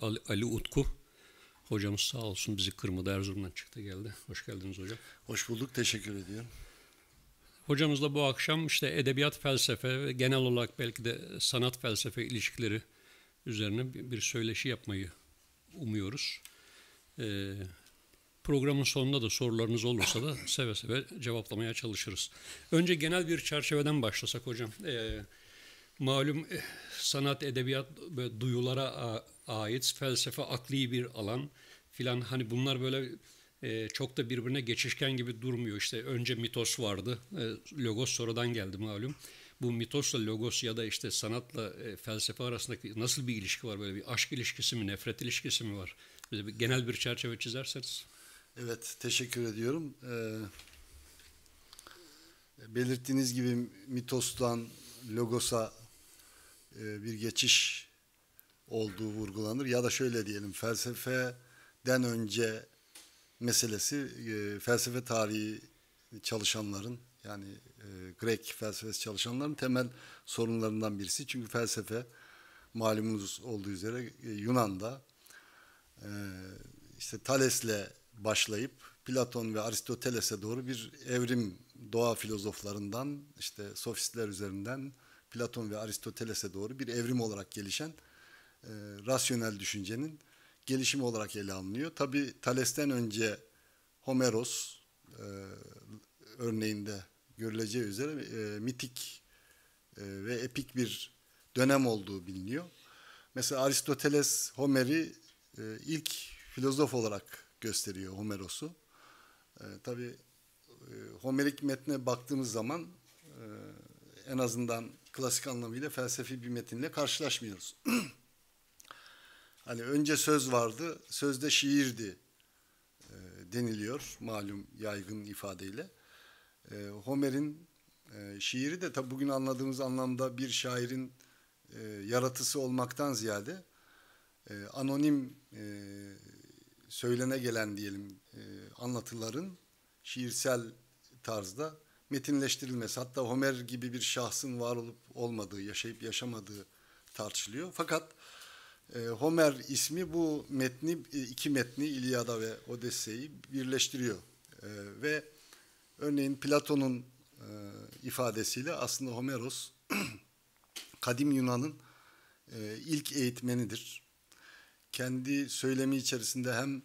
Ali, Ali Utku. Hocamız sağ olsun bizi kırmadı. Erzurum'dan çıktı geldi. Hoş geldiniz hocam. Hoş bulduk. Teşekkür ediyorum. Hocamızla bu akşam işte edebiyat felsefe ve genel olarak belki de sanat felsefe ilişkileri üzerine bir söyleşi yapmayı umuyoruz. Ee, programın sonunda da sorularınız olursa da seve seve cevaplamaya çalışırız. Önce genel bir çerçeveden başlasak hocam. Ee, Malum eh, sanat, edebiyat böyle duyulara ait felsefe, akli bir alan filan hani bunlar böyle eh, çok da birbirine geçişken gibi durmuyor. işte önce mitos vardı, eh, logos sonradan geldi malum. Bu mitosla logos ya da işte sanatla felsefe arasındaki nasıl bir ilişki var? Böyle bir aşk ilişkisi mi, nefret ilişkisi mi var? Böyle bir, genel bir çerçeve çizerseniz. Evet, teşekkür ediyorum. Ee, belirttiğiniz gibi mitostan logosa e, bir geçiş olduğu vurgulanır. Ya da şöyle diyelim felsefeden önce meselesi e, felsefe tarihi çalışanların yani e, Grek felsefesi çalışanların temel sorunlarından birisi. Çünkü felsefe malumunuz olduğu üzere Yunan'da işte Thales'le başlayıp Platon ve Aristoteles'e doğru bir evrim doğa filozoflarından işte sofistler üzerinden Platon ve Aristoteles'e doğru bir evrim olarak gelişen e, rasyonel düşüncenin gelişimi olarak ele alınıyor. Tabi Thales'ten önce Homeros e, örneğinde görüleceği üzere e, mitik e, ve epik bir dönem olduğu biliniyor. Mesela Aristoteles Homer'i e, ilk filozof olarak gösteriyor Homeros'u. E, Tabi e, Homerik metne baktığımız zaman e, en azından klasik anlamıyla felsefi bir metinle karşılaşmıyoruz. hani önce söz vardı, sözde şiirdi e, deniliyor malum yaygın ifadeyle. E, Homer'in e, şiiri de tabi bugün anladığımız anlamda bir şairin e, yaratısı olmaktan ziyade e, anonim e, söylene gelen diyelim e, anlatıların şiirsel tarzda metinleştirilmesi hatta Homer gibi bir şahsın var olup olmadığı, yaşayıp yaşamadığı tartışılıyor. Fakat e, Homer ismi bu metni e, iki metni İlyada ve Odesse'yi birleştiriyor e, ve örneğin Platon'un e, ifadesiyle aslında Homeros kadim Yunan'ın e, ilk eğitmenidir. Kendi söylemi içerisinde hem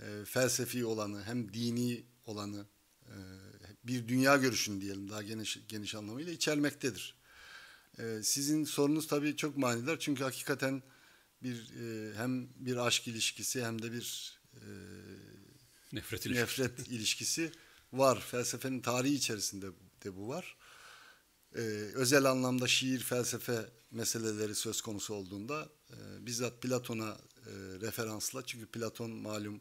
e, felsefi olanı hem dini olanı bir dünya görüşünü diyelim daha geniş, geniş anlamıyla içermektedir. Ee, sizin sorunuz tabii çok manidar çünkü hakikaten bir e, hem bir aşk ilişkisi hem de bir e, nefret, ilişkisi. nefret ilişkisi var. Felsefenin tarihi içerisinde de bu var. Ee, özel anlamda şiir, felsefe meseleleri söz konusu olduğunda e, bizzat Platon'a e, referansla çünkü Platon malum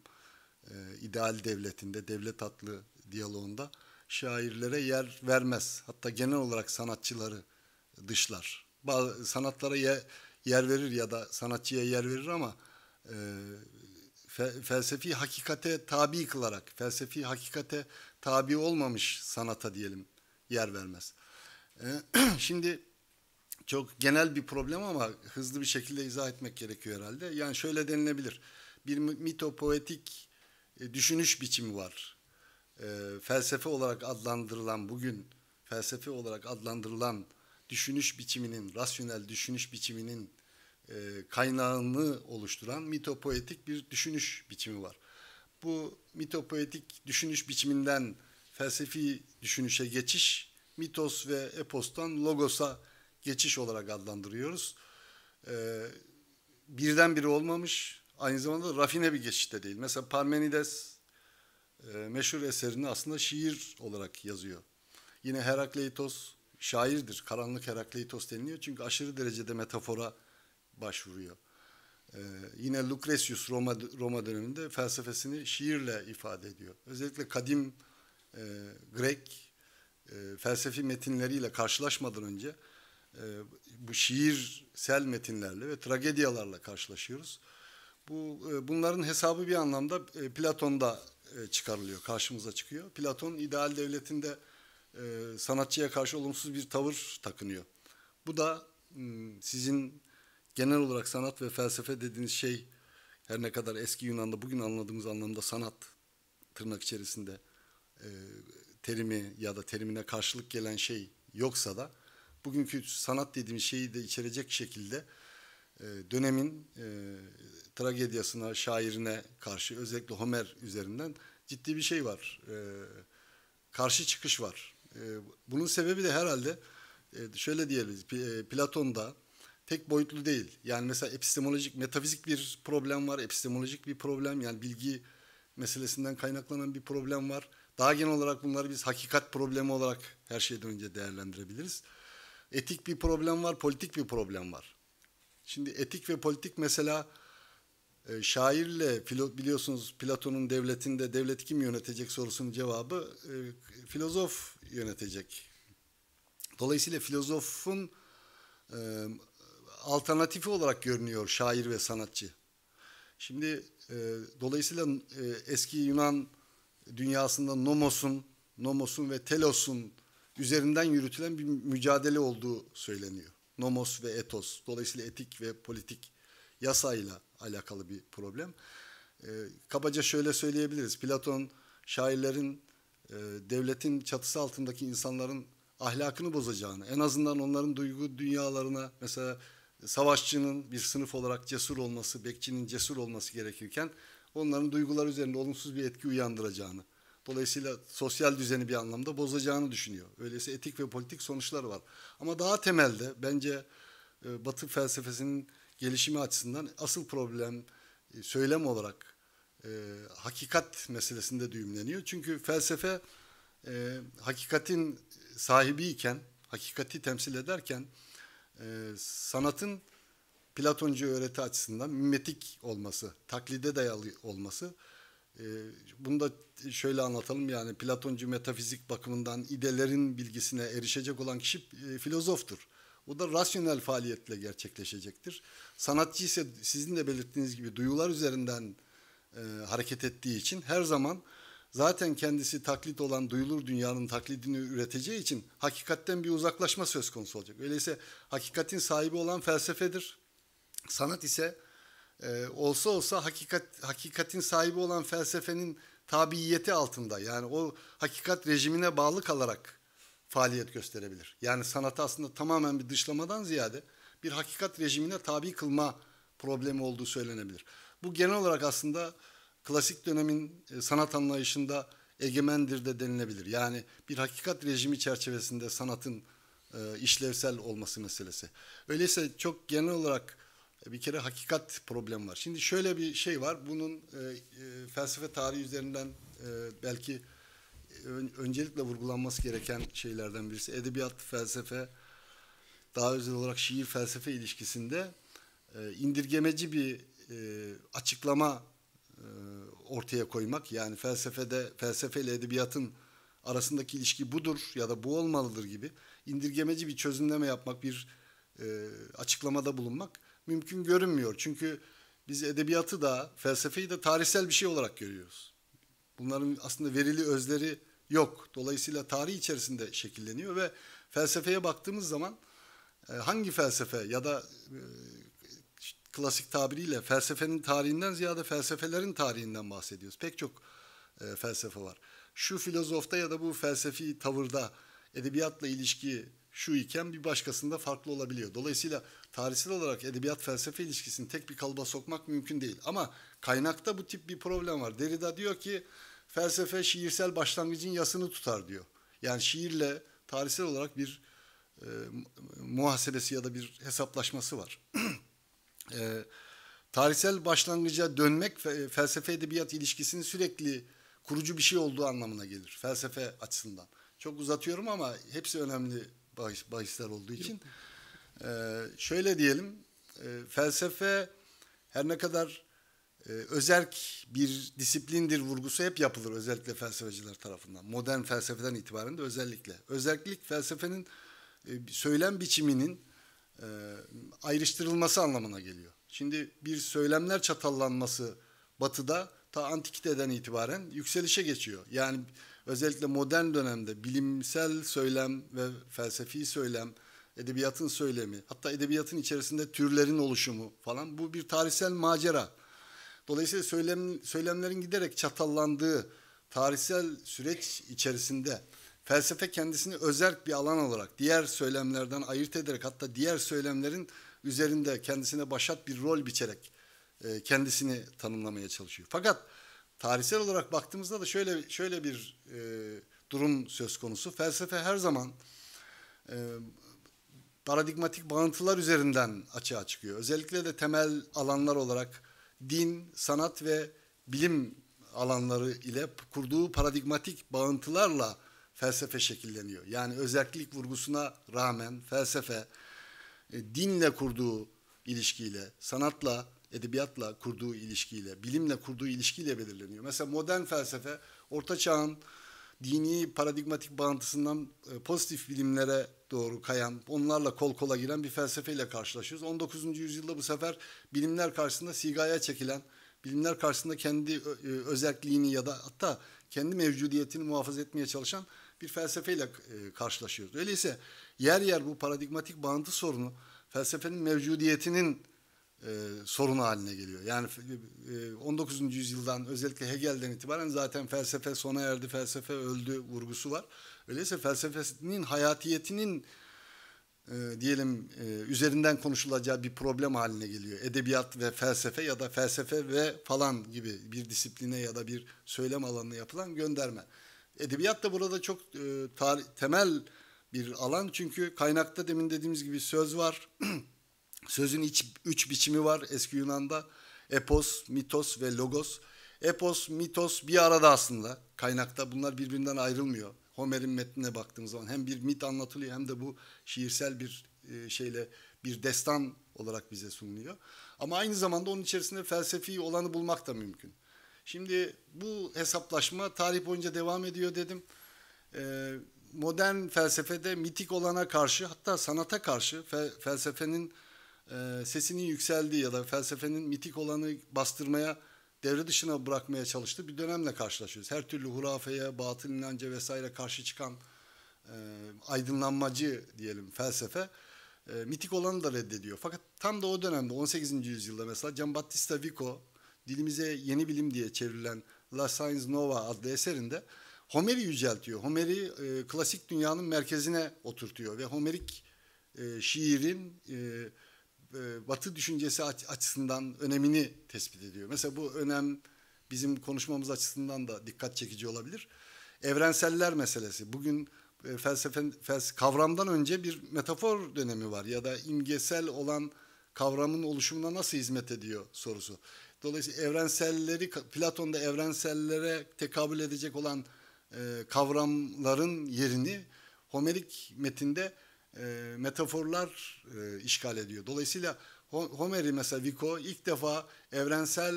e, ideal devletinde, devlet adlı diyaloğunda şairlere yer vermez. Hatta genel olarak sanatçıları dışlar. Bazı sanatlara yer verir ya da sanatçıya yer verir ama e, fe, felsefi hakikate tabi kılarak, felsefi hakikate tabi olmamış sanata diyelim yer vermez. E, şimdi çok genel bir problem ama hızlı bir şekilde izah etmek gerekiyor herhalde. Yani şöyle denilebilir. Bir mitopoetik e, düşünüş biçimi var e, felsefe olarak adlandırılan bugün felsefe olarak adlandırılan düşünüş biçiminin, rasyonel düşünüş biçiminin e, kaynağını oluşturan mitopoetik bir düşünüş biçimi var. Bu mitopoetik düşünüş biçiminden felsefi düşünüşe geçiş, mitos ve epostan logosa geçiş olarak adlandırıyoruz. Birden birdenbire olmamış, aynı zamanda rafine bir geçiş de değil. Mesela Parmenides e, meşhur eserini aslında şiir olarak yazıyor. Yine Herakleitos şairdir. Karanlık Herakleitos deniliyor. Çünkü aşırı derecede metafora başvuruyor. E, yine Lucretius Roma, Roma döneminde felsefesini şiirle ifade ediyor. Özellikle kadim e, Grek e, felsefi metinleriyle karşılaşmadan önce e, bu şiirsel metinlerle ve tragedyalarla karşılaşıyoruz. Bu e, bunların hesabı bir anlamda e, Platon'da e, çıkarılıyor, karşımıza çıkıyor. Platon ideal devletinde e, sanatçıya karşı olumsuz bir tavır takınıyor. Bu da hmm, sizin genel olarak sanat ve felsefe dediğiniz şey her ne kadar eski Yunan'da bugün anladığımız anlamda sanat tırnak içerisinde e, terimi ya da terimine karşılık gelen şey yoksa da bugünkü sanat dediğimiz şeyi de içerecek şekilde e, dönemin e, tragedyasına, şairine karşı özellikle Homer üzerinden ciddi bir şey var. E, karşı çıkış var. E, bunun sebebi de herhalde e, şöyle diyebiliriz. E, Platon'da tek boyutlu değil. Yani mesela epistemolojik, metafizik bir problem var. Epistemolojik bir problem yani bilgi meselesinden kaynaklanan bir problem var. Daha genel olarak bunları biz hakikat problemi olarak her şeyden önce değerlendirebiliriz. Etik bir problem var, politik bir problem var. Şimdi etik ve politik mesela e, şairle biliyorsunuz Platon'un devletinde devlet kim yönetecek sorusunun cevabı e, filozof yönetecek. Dolayısıyla filozofun e, alternatifi olarak görünüyor şair ve sanatçı. Şimdi e, dolayısıyla e, eski Yunan dünyasında nomos'un, nomos'un ve telos'un üzerinden yürütülen bir mücadele olduğu söyleniyor nomos ve etos. Dolayısıyla etik ve politik yasayla alakalı bir problem. E, kabaca şöyle söyleyebiliriz. Platon şairlerin e, devletin çatısı altındaki insanların ahlakını bozacağını, en azından onların duygu dünyalarına mesela savaşçının bir sınıf olarak cesur olması, bekçinin cesur olması gerekirken onların duygular üzerinde olumsuz bir etki uyandıracağını Dolayısıyla sosyal düzeni bir anlamda bozacağını düşünüyor. Öyleyse etik ve politik sonuçlar var. Ama daha temelde bence e, Batı felsefesinin gelişimi açısından asıl problem e, söylem olarak e, hakikat meselesinde düğümleniyor. Çünkü felsefe e, hakikatin sahibiyken, hakikati temsil ederken e, sanatın Platoncu öğreti açısından mimetik olması, taklide dayalı olması e, bunu da şöyle anlatalım yani Platoncu metafizik bakımından idelerin bilgisine erişecek olan kişi e, filozoftur. O da rasyonel faaliyetle gerçekleşecektir. Sanatçı ise sizin de belirttiğiniz gibi duyular üzerinden e, hareket ettiği için her zaman zaten kendisi taklit olan duyulur dünyanın taklidini üreteceği için hakikatten bir uzaklaşma söz konusu olacak. Öyleyse hakikatin sahibi olan felsefedir. Sanat ise e, olsa olsa hakikat hakikatin sahibi olan felsefenin tabiiyeti altında yani o hakikat rejimine bağlı kalarak faaliyet gösterebilir. Yani sanatı aslında tamamen bir dışlamadan ziyade bir hakikat rejimine tabi kılma problemi olduğu söylenebilir. Bu genel olarak aslında klasik dönemin e, sanat anlayışında egemendir de denilebilir. Yani bir hakikat rejimi çerçevesinde sanatın e, işlevsel olması meselesi. Öyleyse çok genel olarak bir kere hakikat problem var. Şimdi şöyle bir şey var. Bunun e, e, felsefe tarihi üzerinden e, belki e, ön, öncelikle vurgulanması gereken şeylerden birisi. Edebiyat, felsefe, daha özel olarak şiir felsefe ilişkisinde e, indirgemeci bir e, açıklama e, ortaya koymak. Yani felsefede felsefe ile edebiyatın arasındaki ilişki budur ya da bu olmalıdır gibi indirgemeci bir çözümleme yapmak, bir e, açıklamada bulunmak mümkün görünmüyor. Çünkü biz edebiyatı da felsefeyi de tarihsel bir şey olarak görüyoruz. Bunların aslında verili özleri yok. Dolayısıyla tarih içerisinde şekilleniyor ve felsefeye baktığımız zaman e, hangi felsefe ya da e, klasik tabiriyle felsefenin tarihinden ziyade felsefelerin tarihinden bahsediyoruz. Pek çok e, felsefe var. Şu filozofta ya da bu felsefi tavırda edebiyatla ilişki şu iken bir başkasında farklı olabiliyor. Dolayısıyla tarihsel olarak edebiyat felsefe ilişkisini tek bir kalıba sokmak mümkün değil. Ama kaynakta bu tip bir problem var. Derrida diyor ki felsefe şiirsel başlangıcın yasını tutar diyor. Yani şiirle tarihsel olarak bir e, muhasebesi ya da bir hesaplaşması var. e, tarihsel başlangıca dönmek felsefe edebiyat ilişkisinin sürekli kurucu bir şey olduğu anlamına gelir felsefe açısından. Çok uzatıyorum ama hepsi önemli bahis, bahisler olduğu için. Ee, şöyle diyelim, e, felsefe her ne kadar e, özerk bir disiplindir vurgusu hep yapılır özellikle felsefeciler tarafından. Modern felsefeden itibaren de özellikle. Özellik felsefenin e, söylem biçiminin e, ayrıştırılması anlamına geliyor. Şimdi bir söylemler çatallanması batıda ta antikiteden itibaren yükselişe geçiyor. Yani özellikle modern dönemde bilimsel söylem ve felsefi söylem, edebiyatın söylemi, hatta edebiyatın içerisinde türlerin oluşumu falan bu bir tarihsel macera. Dolayısıyla söylem, söylemlerin giderek çatallandığı tarihsel süreç içerisinde felsefe kendisini özerk bir alan olarak diğer söylemlerden ayırt ederek hatta diğer söylemlerin üzerinde kendisine başat bir rol biçerek e, kendisini tanımlamaya çalışıyor. Fakat tarihsel olarak baktığımızda da şöyle şöyle bir e, durum söz konusu. Felsefe her zaman e, paradigmatik bağıntılar üzerinden açığa çıkıyor. Özellikle de temel alanlar olarak din, sanat ve bilim alanları ile kurduğu paradigmatik bağıntılarla felsefe şekilleniyor. Yani özellik vurgusuna rağmen felsefe e, dinle kurduğu ilişkiyle, sanatla edebiyatla kurduğu ilişkiyle, bilimle kurduğu ilişkiyle belirleniyor. Mesela modern felsefe, Orta Çağ'ın dini paradigmatik bağıntısından e, pozitif bilimlere doğru kayan, onlarla kol kola giren bir felsefeyle karşılaşıyoruz. 19. yüzyılda bu sefer bilimler karşısında sigaya çekilen, bilimler karşısında kendi e, özelliğini ya da hatta kendi mevcudiyetini muhafaza etmeye çalışan bir felsefeyle e, karşılaşıyoruz. Öyleyse yer yer bu paradigmatik bağıntı sorunu felsefenin mevcudiyetinin e, sorun haline geliyor. Yani e, 19. yüzyıldan özellikle Hegel'den itibaren zaten felsefe sona erdi, felsefe öldü vurgusu var. Öyleyse felsefenin hayatiyetinin e, diyelim e, üzerinden konuşulacağı bir problem haline geliyor. Edebiyat ve felsefe ya da felsefe ve falan gibi bir disipline ya da bir söylem alanına yapılan gönderme. Edebiyat da burada çok e, tarih, temel bir alan çünkü kaynakta demin dediğimiz gibi söz var. Sözün iç, üç biçimi var eski Yunan'da. Epos, mitos ve logos. Epos, mitos bir arada aslında kaynakta. Bunlar birbirinden ayrılmıyor. Homer'in metnine baktığımız zaman hem bir mit anlatılıyor hem de bu şiirsel bir e, şeyle bir destan olarak bize sunuluyor. Ama aynı zamanda onun içerisinde felsefi olanı bulmak da mümkün. Şimdi bu hesaplaşma tarih boyunca devam ediyor dedim. E, modern felsefede mitik olana karşı hatta sanata karşı felsefenin e, sesinin yükseldiği ya da felsefenin mitik olanı bastırmaya devre dışına bırakmaya çalıştığı bir dönemle karşılaşıyoruz. Her türlü hurafeye, batıl inanca vesaire karşı çıkan e, aydınlanmacı diyelim felsefe e, mitik olanı da reddediyor. Fakat tam da o dönemde 18. yüzyılda mesela Giambattista Vico dilimize yeni bilim diye çevrilen La Science Nova adlı eserinde Homer'i yüceltiyor. Homer'i e, klasik dünyanın merkezine oturtuyor ve Homerik e, şiirin e, e, Batı düşüncesi açısından önemini tespit ediyor. Mesela bu önem bizim konuşmamız açısından da dikkat çekici olabilir. Evrenseller meselesi. Bugün e, felsefen felse, kavramdan önce bir metafor dönemi var ya da imgesel olan kavramın oluşumuna nasıl hizmet ediyor sorusu. Dolayısıyla evrenselleri Platon'da evrensellere tekabül edecek olan e, kavramların yerini Homerik metinde e, metaforlar e, işgal ediyor. Dolayısıyla Homer'i mesela Vico ilk defa evrensel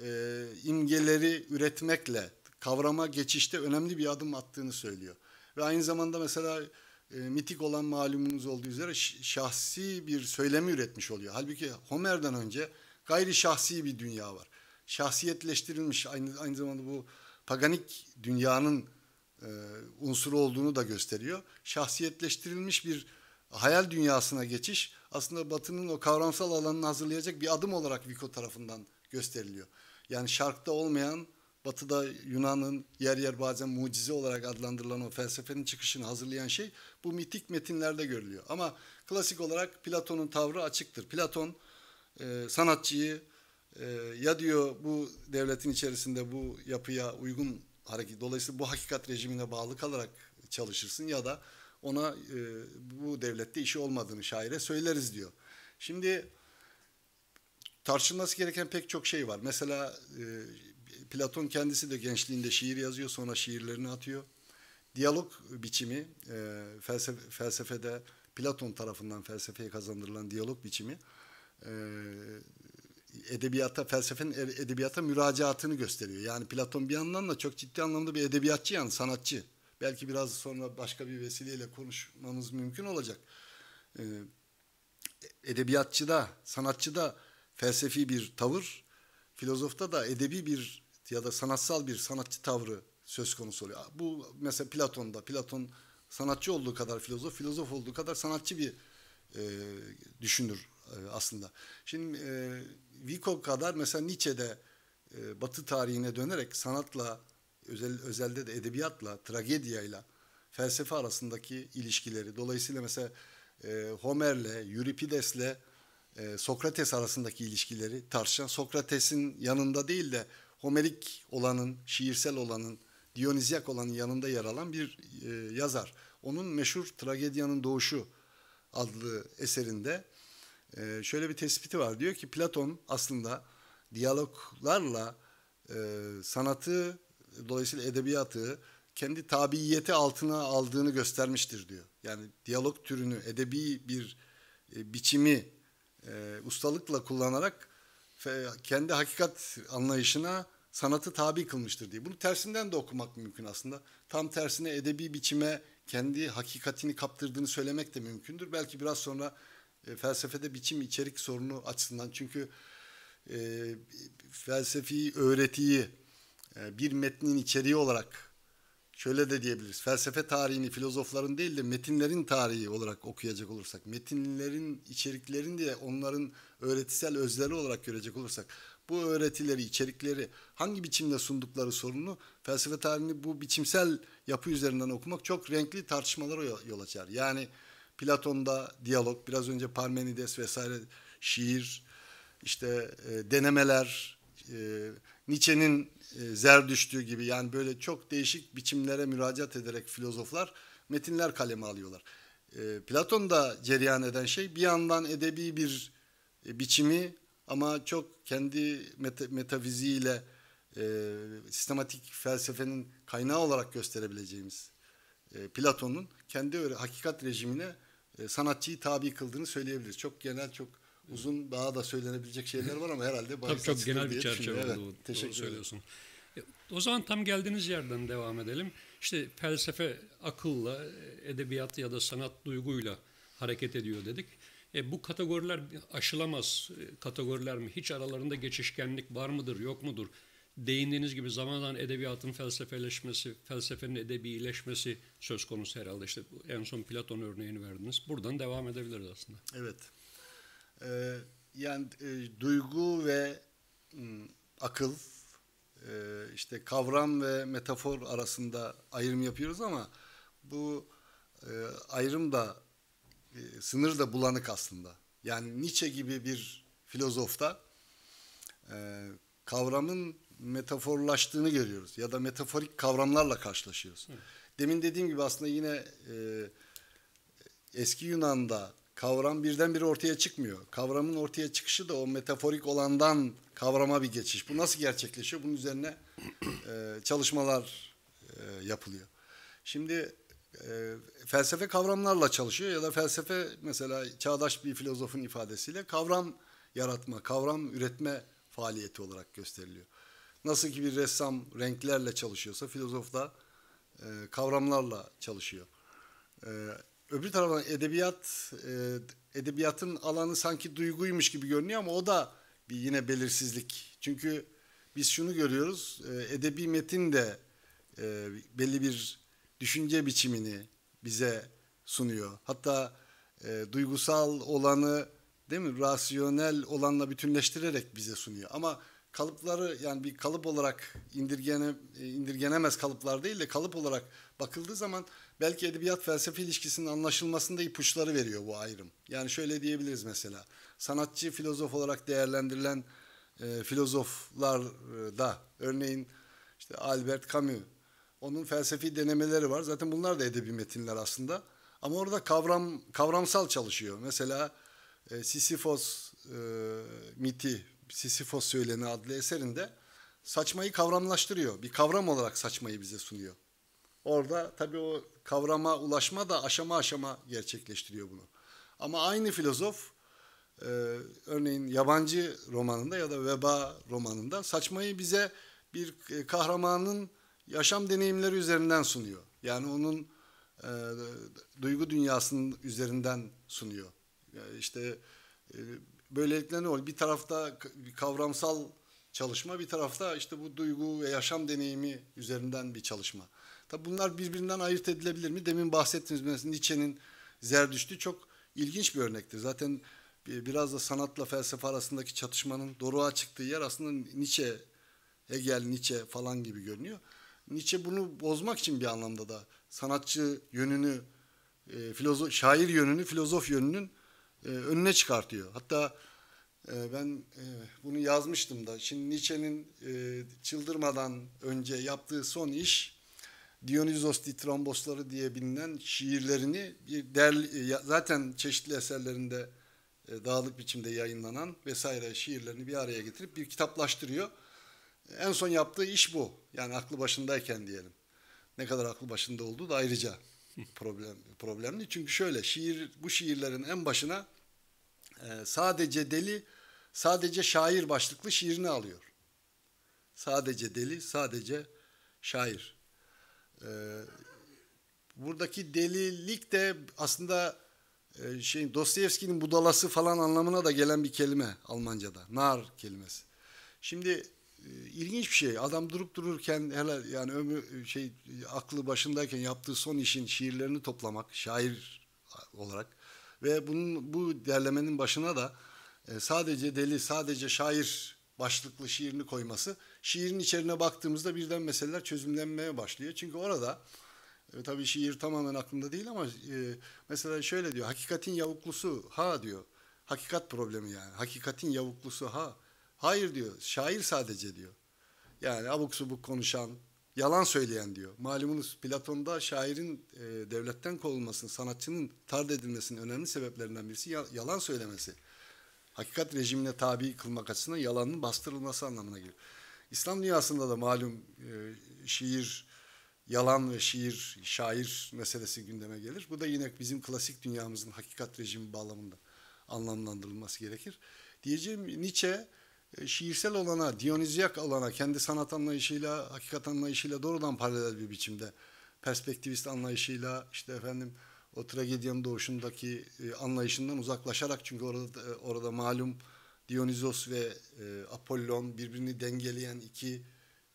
e, imgeleri üretmekle kavrama geçişte önemli bir adım attığını söylüyor. Ve aynı zamanda mesela e, mitik olan malumunuz olduğu üzere şahsi bir söylemi üretmiş oluyor. Halbuki Homer'dan önce gayri şahsi bir dünya var. Şahsiyetleştirilmiş aynı, aynı zamanda bu paganik dünyanın e, unsuru olduğunu da gösteriyor. Şahsiyetleştirilmiş bir hayal dünyasına geçiş aslında Batı'nın o kavramsal alanını hazırlayacak bir adım olarak Vico tarafından gösteriliyor. Yani şarkta olmayan Batı'da Yunan'ın yer yer bazen mucize olarak adlandırılan o felsefenin çıkışını hazırlayan şey bu mitik metinlerde görülüyor. Ama klasik olarak Platon'un tavrı açıktır. Platon e, sanatçıyı e, ya diyor bu devletin içerisinde bu yapıya uygun hareket dolayısıyla bu hakikat rejimine bağlı kalarak çalışırsın ya da ona e, bu devlette işi olmadığını şaire söyleriz diyor. Şimdi tartışılması gereken pek çok şey var. Mesela e, Platon kendisi de gençliğinde şiir yazıyor, sonra şiirlerini atıyor. Diyalog biçimi e, felsefe, felsefede Platon tarafından felsefeye kazandırılan diyalog biçimi e, edebiyata, felsefenin edebiyata müracaatını gösteriyor. Yani Platon bir yandan da çok ciddi anlamda bir edebiyatçı yani sanatçı. Belki biraz sonra başka bir vesileyle konuşmamız mümkün olacak. Ee, edebiyatçı da, sanatçı da felsefi bir tavır, filozofta da edebi bir ya da sanatsal bir sanatçı tavrı söz konusu oluyor. Bu mesela Platon'da, Platon sanatçı olduğu kadar filozof, filozof olduğu kadar sanatçı bir e, düşünür e, aslında. Şimdi e, Vico kadar mesela Nietzsche'de e, Batı tarihine dönerek sanatla özel özelde de edebiyatla, tragediyayla felsefe arasındaki ilişkileri. Dolayısıyla mesela e, Homer'le, Euripides'le e, Sokrates arasındaki ilişkileri tartışan Sokrates'in yanında değil de Homerik olanın, şiirsel olanın, Dionizyak olanın yanında yer alan bir e, yazar. Onun meşhur Tragedyanın Doğuşu adlı eserinde e, şöyle bir tespiti var. Diyor ki Platon aslında diyaloglarla e, sanatı dolayısıyla edebiyatı kendi tabiiyeti altına aldığını göstermiştir diyor. Yani diyalog türünü edebi bir e, biçimi e, ustalıkla kullanarak fe, kendi hakikat anlayışına sanatı tabi kılmıştır diye. Bunu tersinden de okumak mümkün aslında. Tam tersine edebi biçime kendi hakikatini kaptırdığını söylemek de mümkündür. Belki biraz sonra e, felsefede biçim içerik sorunu açısından çünkü e, felsefi öğretiyi e, bir metnin içeriği olarak şöyle de diyebiliriz. Felsefe tarihini filozofların değil de metinlerin tarihi olarak okuyacak olursak, metinlerin içeriklerini de onların öğretisel özleri olarak görecek olursak bu öğretileri, içerikleri hangi biçimde sundukları sorunu felsefe tarihini bu biçimsel yapı üzerinden okumak çok renkli tartışmalara yol açar. Yani Platon'da diyalog, biraz önce Parmenides vesaire şiir, işte e, denemeler, e, Nietzsche'nin e, zer düştüğü gibi yani böyle çok değişik biçimlere müracaat ederek filozoflar metinler kaleme alıyorlar. E, Platon'da cereyan eden şey bir yandan edebi bir e, biçimi ama çok kendi meta, metafiziğiyle e, sistematik felsefenin kaynağı olarak gösterebileceğimiz e, Platon'un kendi öyle hakikat rejimine e, sanatçıyı tabi kıldığını söyleyebiliriz. Çok genel, çok uzun daha da söylenebilecek şeyler var ama herhalde Tabii çok genel bir çerçeve evet, teşekkür doğru söylüyorsun. E, o zaman tam geldiğiniz yerden devam edelim. İşte felsefe akılla, e, edebiyat ya da sanat duyguyla hareket ediyor dedik. E, bu kategoriler aşılamaz kategoriler mi? Hiç aralarında geçişkenlik var mıdır, yok mudur? değindiğiniz gibi zaman zaman edebiyatın felsefeleşmesi, felsefenin edebileşmesi söz konusu herhalde. İşte en son Platon örneğini verdiniz. Buradan devam edebiliriz aslında. Evet. Ee, yani e, duygu ve m, ıı, akıl, e, işte kavram ve metafor arasında ayrım yapıyoruz ama bu e, ayrım da e, sınır da bulanık aslında. Yani Nietzsche gibi bir filozofta e, kavramın metaforlaştığını görüyoruz ya da metaforik kavramlarla karşılaşıyoruz. Hı. Demin dediğim gibi aslında yine e, eski Yunan'da kavram birdenbire ortaya çıkmıyor. Kavramın ortaya çıkışı da o metaforik olandan kavrama bir geçiş. Bu nasıl gerçekleşiyor? Bunun üzerine e, çalışmalar e, yapılıyor. Şimdi e, felsefe kavramlarla çalışıyor ya da felsefe mesela çağdaş bir filozofun ifadesiyle kavram yaratma, kavram üretme faaliyeti olarak gösteriliyor. Nasıl ki bir ressam renklerle çalışıyorsa filozof da e, kavramlarla çalışıyor. E, öbür taraftan edebiyat e, edebiyatın alanı sanki duyguymuş gibi görünüyor ama o da bir yine belirsizlik. Çünkü biz şunu görüyoruz e, edebi metin de e, belli bir düşünce biçimini bize sunuyor. Hatta e, duygusal olanı değil mi rasyonel olanla bütünleştirerek bize sunuyor. Ama kalıpları yani bir kalıp olarak indirgene, e, indirgenemez kalıplar değil de kalıp olarak bakıldığı zaman belki edebiyat felsefe ilişkisinin anlaşılmasında ipuçları veriyor bu ayrım. Yani şöyle diyebiliriz mesela sanatçı filozof olarak değerlendirilen e, e da örneğin işte Albert Camus onun felsefi denemeleri var. Zaten bunlar da edebi metinler aslında. Ama orada kavram kavramsal çalışıyor. Mesela e, Sisyphos e, miti Sisyphos Söyleni adlı eserinde saçmayı kavramlaştırıyor. Bir kavram olarak saçmayı bize sunuyor. Orada tabii o kavrama ulaşma da aşama aşama gerçekleştiriyor bunu. Ama aynı filozof e, örneğin yabancı romanında ya da veba romanında saçmayı bize bir e, kahramanın yaşam deneyimleri üzerinden sunuyor. Yani onun e, duygu dünyasının üzerinden sunuyor. Yani işte e, böylelikle ne olur? Bir tarafta kavramsal çalışma, bir tarafta işte bu duygu ve yaşam deneyimi üzerinden bir çalışma. Tabi bunlar birbirinden ayırt edilebilir mi? Demin bahsettiğimiz mesela Nietzsche'nin Zerdüşt'ü çok ilginç bir örnektir. Zaten biraz da sanatla felsefe arasındaki çatışmanın doruğa çıktığı yer aslında Nietzsche, Hegel, Nietzsche falan gibi görünüyor. Nietzsche bunu bozmak için bir anlamda da sanatçı yönünü, e, filozof, şair yönünü, filozof yönünün e, önüne çıkartıyor. Hatta e, ben e, bunu yazmıştım da şimdi Nietzsche'nin e, çıldırmadan önce yaptığı son iş Dionysos Titrombosları diye bilinen şiirlerini bir derli, zaten çeşitli eserlerinde e, dağılık biçimde yayınlanan vesaire şiirlerini bir araya getirip bir kitaplaştırıyor. En son yaptığı iş bu. Yani aklı başındayken diyelim. Ne kadar aklı başında olduğu da ayrıca problem problemli. Çünkü şöyle şiir bu şiirlerin en başına e, sadece deli sadece şair başlıklı şiirini alıyor. Sadece deli sadece şair. E, buradaki delilik de aslında e, şey Dostoyevski'nin budalası falan anlamına da gelen bir kelime Almanca'da. Nar kelimesi. Şimdi ee, ilginç bir şey. Adam durup dururken hele yani ömrü şey aklı başındayken yaptığı son işin şiirlerini toplamak şair olarak ve bunun bu derlemenin başına da e, sadece deli sadece şair başlıklı şiirini koyması şiirin içerine baktığımızda birden meseleler çözümlenmeye başlıyor. Çünkü orada e, tabii şiir tamamen aklımda değil ama e, mesela şöyle diyor hakikatin yavuklusu ha diyor. Hakikat problemi yani. Hakikatin yavuklusu ha. Hayır diyor. Şair sadece diyor. Yani abuk subuk konuşan, yalan söyleyen diyor. Malumunuz Platon'da şairin e, devletten kovulmasının, sanatçının tard edilmesinin önemli sebeplerinden birisi yalan söylemesi. Hakikat rejimine tabi kılmak açısından yalanın bastırılması anlamına geliyor. İslam dünyasında da malum e, şiir, yalan ve şiir, şair meselesi gündeme gelir. Bu da yine bizim klasik dünyamızın hakikat rejimi bağlamında anlamlandırılması gerekir. Diyeceğim Nietzsche e, şiirsel olana, Dionizyak alana, kendi sanat anlayışıyla, hakikat anlayışıyla doğrudan paralel bir biçimde perspektivist anlayışıyla işte efendim o tragedyanın doğuşundaki e, anlayışından uzaklaşarak çünkü orada e, orada malum Dionizos ve e, Apollon birbirini dengeleyen iki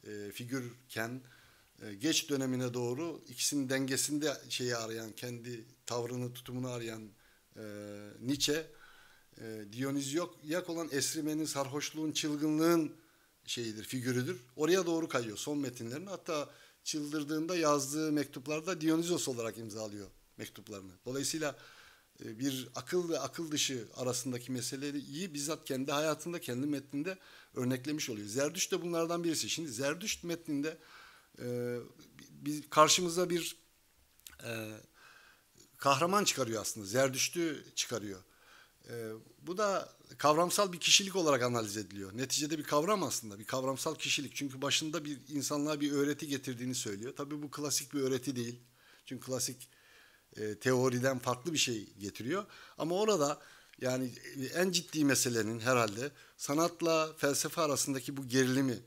e, figürken e, geç dönemine doğru ikisinin dengesinde şeyi arayan kendi tavrını tutumunu arayan e, Nietzsche e, ee, Dionizyak olan esrimenin, sarhoşluğun, çılgınlığın şeyidir, figürüdür. Oraya doğru kayıyor son metinlerini. Hatta çıldırdığında yazdığı mektuplarda Dionizos olarak imzalıyor mektuplarını. Dolayısıyla e, bir akıl ve akıl dışı arasındaki meseleyi bizzat kendi hayatında, kendi metninde örneklemiş oluyor. Zerdüşt de bunlardan birisi. Şimdi Zerdüşt metninde e, biz, karşımıza bir e, kahraman çıkarıyor aslında. Zerdüşt'ü çıkarıyor. E, bu da kavramsal bir kişilik olarak analiz ediliyor. Neticede bir kavram aslında, bir kavramsal kişilik. Çünkü başında bir insanlığa bir öğreti getirdiğini söylüyor. Tabii bu klasik bir öğreti değil. Çünkü klasik e, teoriden farklı bir şey getiriyor. Ama orada yani e, en ciddi meselenin herhalde sanatla felsefe arasındaki bu gerilimi e,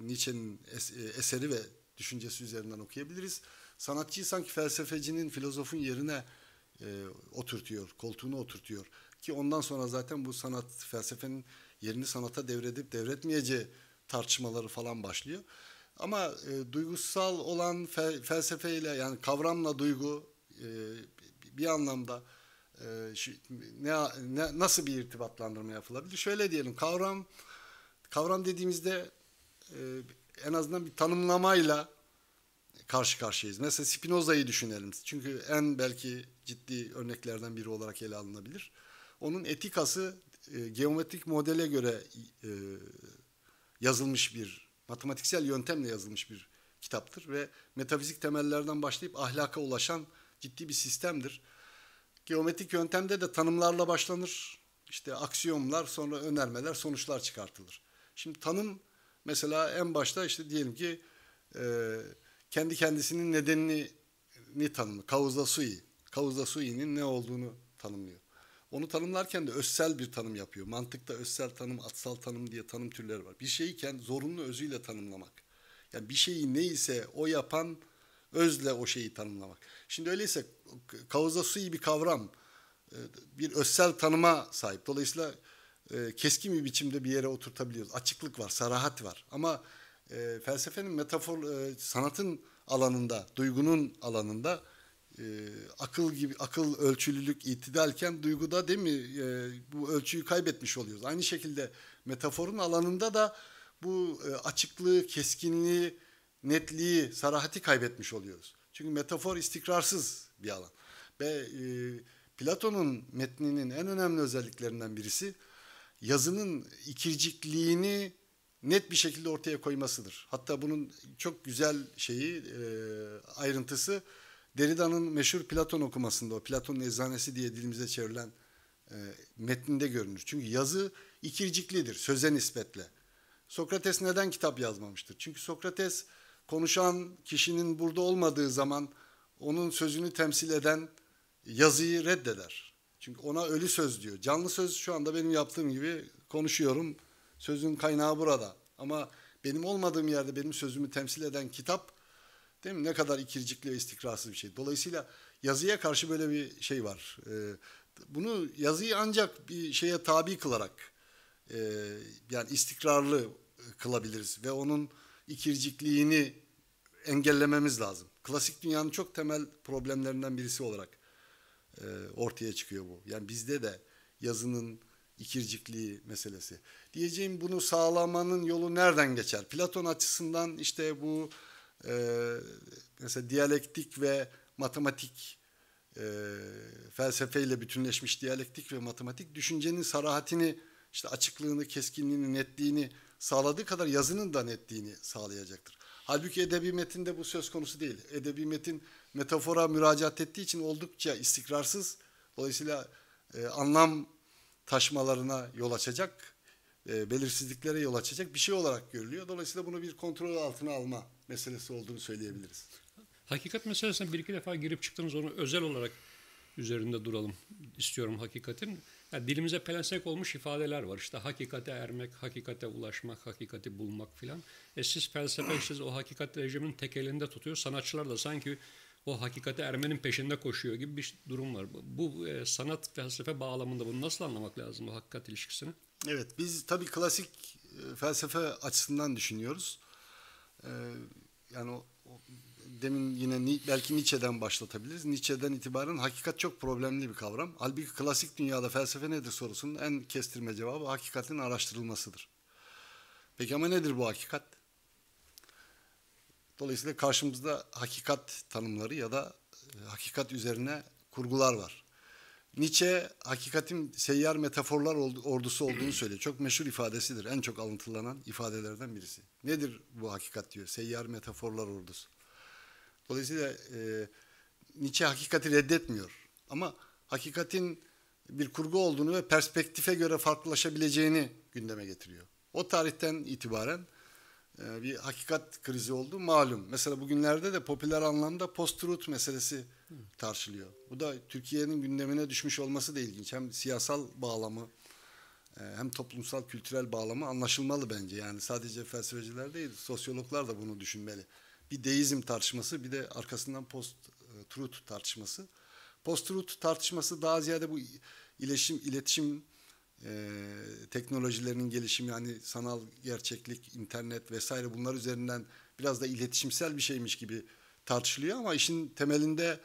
Nietzsche'nin e, eseri ve düşüncesi üzerinden okuyabiliriz. Sanatçıyı sanki felsefecinin, filozofun yerine e, oturtuyor, koltuğunu oturtuyor. Ki ondan sonra zaten bu sanat felsefenin yerini sanata devredip devretmeyeceği tartışmaları falan başlıyor. Ama e, duygusal olan fe, felsefeyle yani kavramla duygu e, bir anlamda e, şu, ne, ne nasıl bir irtibatlandırma yapılabilir? Şöyle diyelim kavram kavram dediğimizde e, en azından bir tanımlamayla karşı karşıyayız. Mesela Spinoza'yı düşünelim. Çünkü en belki ciddi örneklerden biri olarak ele alınabilir. Onun etikası e, geometrik modele göre e, yazılmış bir, matematiksel yöntemle yazılmış bir kitaptır ve metafizik temellerden başlayıp ahlaka ulaşan ciddi bir sistemdir. Geometrik yöntemde de tanımlarla başlanır. İşte aksiyomlar, sonra önermeler, sonuçlar çıkartılır. Şimdi tanım mesela en başta işte diyelim ki e, kendi kendisinin nedenini ni tanımlı. Kauza sui. Kauza sui'nin ne olduğunu tanımlıyor. Onu tanımlarken de özsel bir tanım yapıyor. Mantıkta özsel tanım, atsal tanım diye tanım türleri var. Bir şeyiken zorunlu özüyle tanımlamak. Yani bir şeyi neyse o yapan özle o şeyi tanımlamak. Şimdi öyleyse kavuza suyu bir kavram e, bir özsel tanıma sahip. Dolayısıyla e, keskin bir biçimde bir yere oturtabiliyoruz. Açıklık var, sarahat var. Ama e, felsefenin metafor, sanatın alanında, duygunun alanında e, akıl gibi akıl ölçülülük itidalken duyguda değil mi e, bu ölçüyü kaybetmiş oluyoruz. Aynı şekilde metaforun alanında da bu e, açıklığı, keskinliği, netliği, sarahati kaybetmiş oluyoruz. Çünkü metafor istikrarsız bir alan. Ve e, Platon'un metninin en önemli özelliklerinden birisi yazının ikircikliğini net bir şekilde ortaya koymasıdır. Hatta bunun çok güzel şeyi e, ayrıntısı Derrida'nın meşhur Platon okumasında o Platon'un eczanesi diye dilimize çevrilen e, metninde görünür. Çünkü yazı ikirciklidir söze nispetle. Sokrates neden kitap yazmamıştır? Çünkü Sokrates konuşan kişinin burada olmadığı zaman onun sözünü temsil eden yazıyı reddeder. Çünkü ona ölü söz diyor. Canlı söz şu anda benim yaptığım gibi konuşuyorum. Sözün kaynağı burada. Ama benim olmadığım yerde benim sözümü temsil eden kitap Değil mi? Ne kadar ikircikli ve istikrarsız bir şey. Dolayısıyla yazıya karşı böyle bir şey var. Ee, bunu yazıyı ancak bir şeye tabi kılarak e, yani istikrarlı kılabiliriz ve onun ikircikliğini engellememiz lazım. Klasik dünyanın çok temel problemlerinden birisi olarak e, ortaya çıkıyor bu. Yani bizde de yazının ikircikliği meselesi. Diyeceğim bunu sağlamanın yolu nereden geçer? Platon açısından işte bu e, mesela diyalektik ve matematik e, felsefeyle bütünleşmiş diyalektik ve matematik düşüncenin sarahatini işte açıklığını, keskinliğini, netliğini sağladığı kadar yazının da netliğini sağlayacaktır. Halbuki edebi metinde bu söz konusu değil. Edebi metin metafora müracaat ettiği için oldukça istikrarsız. Dolayısıyla e, anlam taşmalarına yol açacak e, belirsizliklere yol açacak bir şey olarak görülüyor. Dolayısıyla bunu bir kontrol altına alma meselesi olduğunu söyleyebiliriz. Hakikat meselesine bir iki defa girip çıktınız onu özel olarak üzerinde duralım istiyorum hakikatin. Yani dilimize pelensek olmuş ifadeler var. İşte hakikate ermek, hakikate ulaşmak, hakikati bulmak filan. E siz felsefe siz o hakikat rejimin tek elinde tutuyor. Sanatçılar da sanki o hakikate ermenin peşinde koşuyor gibi bir durum var. Bu e, sanat felsefe bağlamında bunu nasıl anlamak lazım bu hakikat ilişkisini? Evet, biz tabii klasik e, felsefe açısından düşünüyoruz. E, yani o, demin yine belki Nietzsche'den başlatabiliriz. Nietzsche'den itibaren hakikat çok problemli bir kavram. Halbuki klasik dünyada felsefe nedir sorusunun en kestirme cevabı hakikatin araştırılmasıdır. Peki ama nedir bu hakikat? Dolayısıyla karşımızda hakikat tanımları ya da e, hakikat üzerine kurgular var. Nietzsche hakikatin seyyar metaforlar ordusu olduğunu söylüyor. Çok meşhur ifadesidir. En çok alıntılanan ifadelerden birisi. Nedir bu hakikat diyor. Seyyar metaforlar ordusu. Dolayısıyla e, Nietzsche hakikati reddetmiyor. Ama hakikatin bir kurgu olduğunu ve perspektife göre farklılaşabileceğini gündeme getiriyor. O tarihten itibaren ee, bir hakikat krizi oldu malum. Mesela bugünlerde de popüler anlamda post-truth meselesi tartışılıyor. Bu da Türkiye'nin gündemine düşmüş olması da ilginç. Hem siyasal bağlamı e, hem toplumsal kültürel bağlamı anlaşılmalı bence. Yani sadece felsefeciler değil sosyologlar da bunu düşünmeli. Bir deizm tartışması bir de arkasından post-truth tartışması. Post-truth tartışması daha ziyade bu iletişim, iletişim e, teknolojilerinin gelişimi yani sanal gerçeklik, internet vesaire bunlar üzerinden biraz da iletişimsel bir şeymiş gibi tartışılıyor ama işin temelinde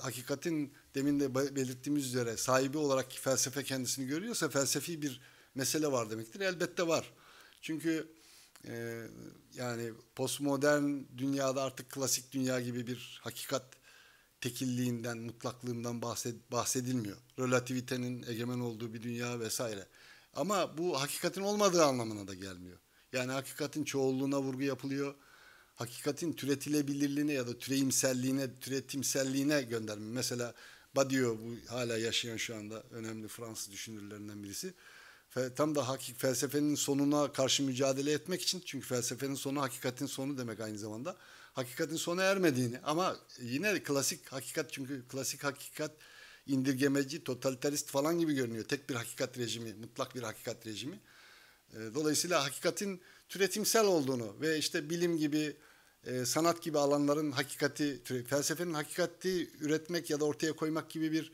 hakikatin demin de belirttiğimiz üzere sahibi olarak felsefe kendisini görüyorsa felsefi bir mesele var demektir. Elbette var. Çünkü e, yani postmodern dünyada artık klasik dünya gibi bir hakikat tekilliğinden, mutlaklığından bahsed, bahsedilmiyor. Relativitenin egemen olduğu bir dünya vesaire. Ama bu hakikatin olmadığı anlamına da gelmiyor. Yani hakikatin çoğulluğuna vurgu yapılıyor. Hakikatin türetilebilirliğine ya da türeyimselliğine, türetimselliğine gönderme. Mesela Badiou bu hala yaşayan şu anda önemli Fransız düşünürlerinden birisi. Tam da hakik felsefenin sonuna karşı mücadele etmek için çünkü felsefenin sonu hakikatin sonu demek aynı zamanda hakikatin sona ermediğini ama yine klasik hakikat çünkü klasik hakikat indirgemeci, totalitarist falan gibi görünüyor. Tek bir hakikat rejimi, mutlak bir hakikat rejimi. Ee, dolayısıyla hakikatin türetimsel olduğunu ve işte bilim gibi, e, sanat gibi alanların hakikati, felsefenin hakikati üretmek ya da ortaya koymak gibi bir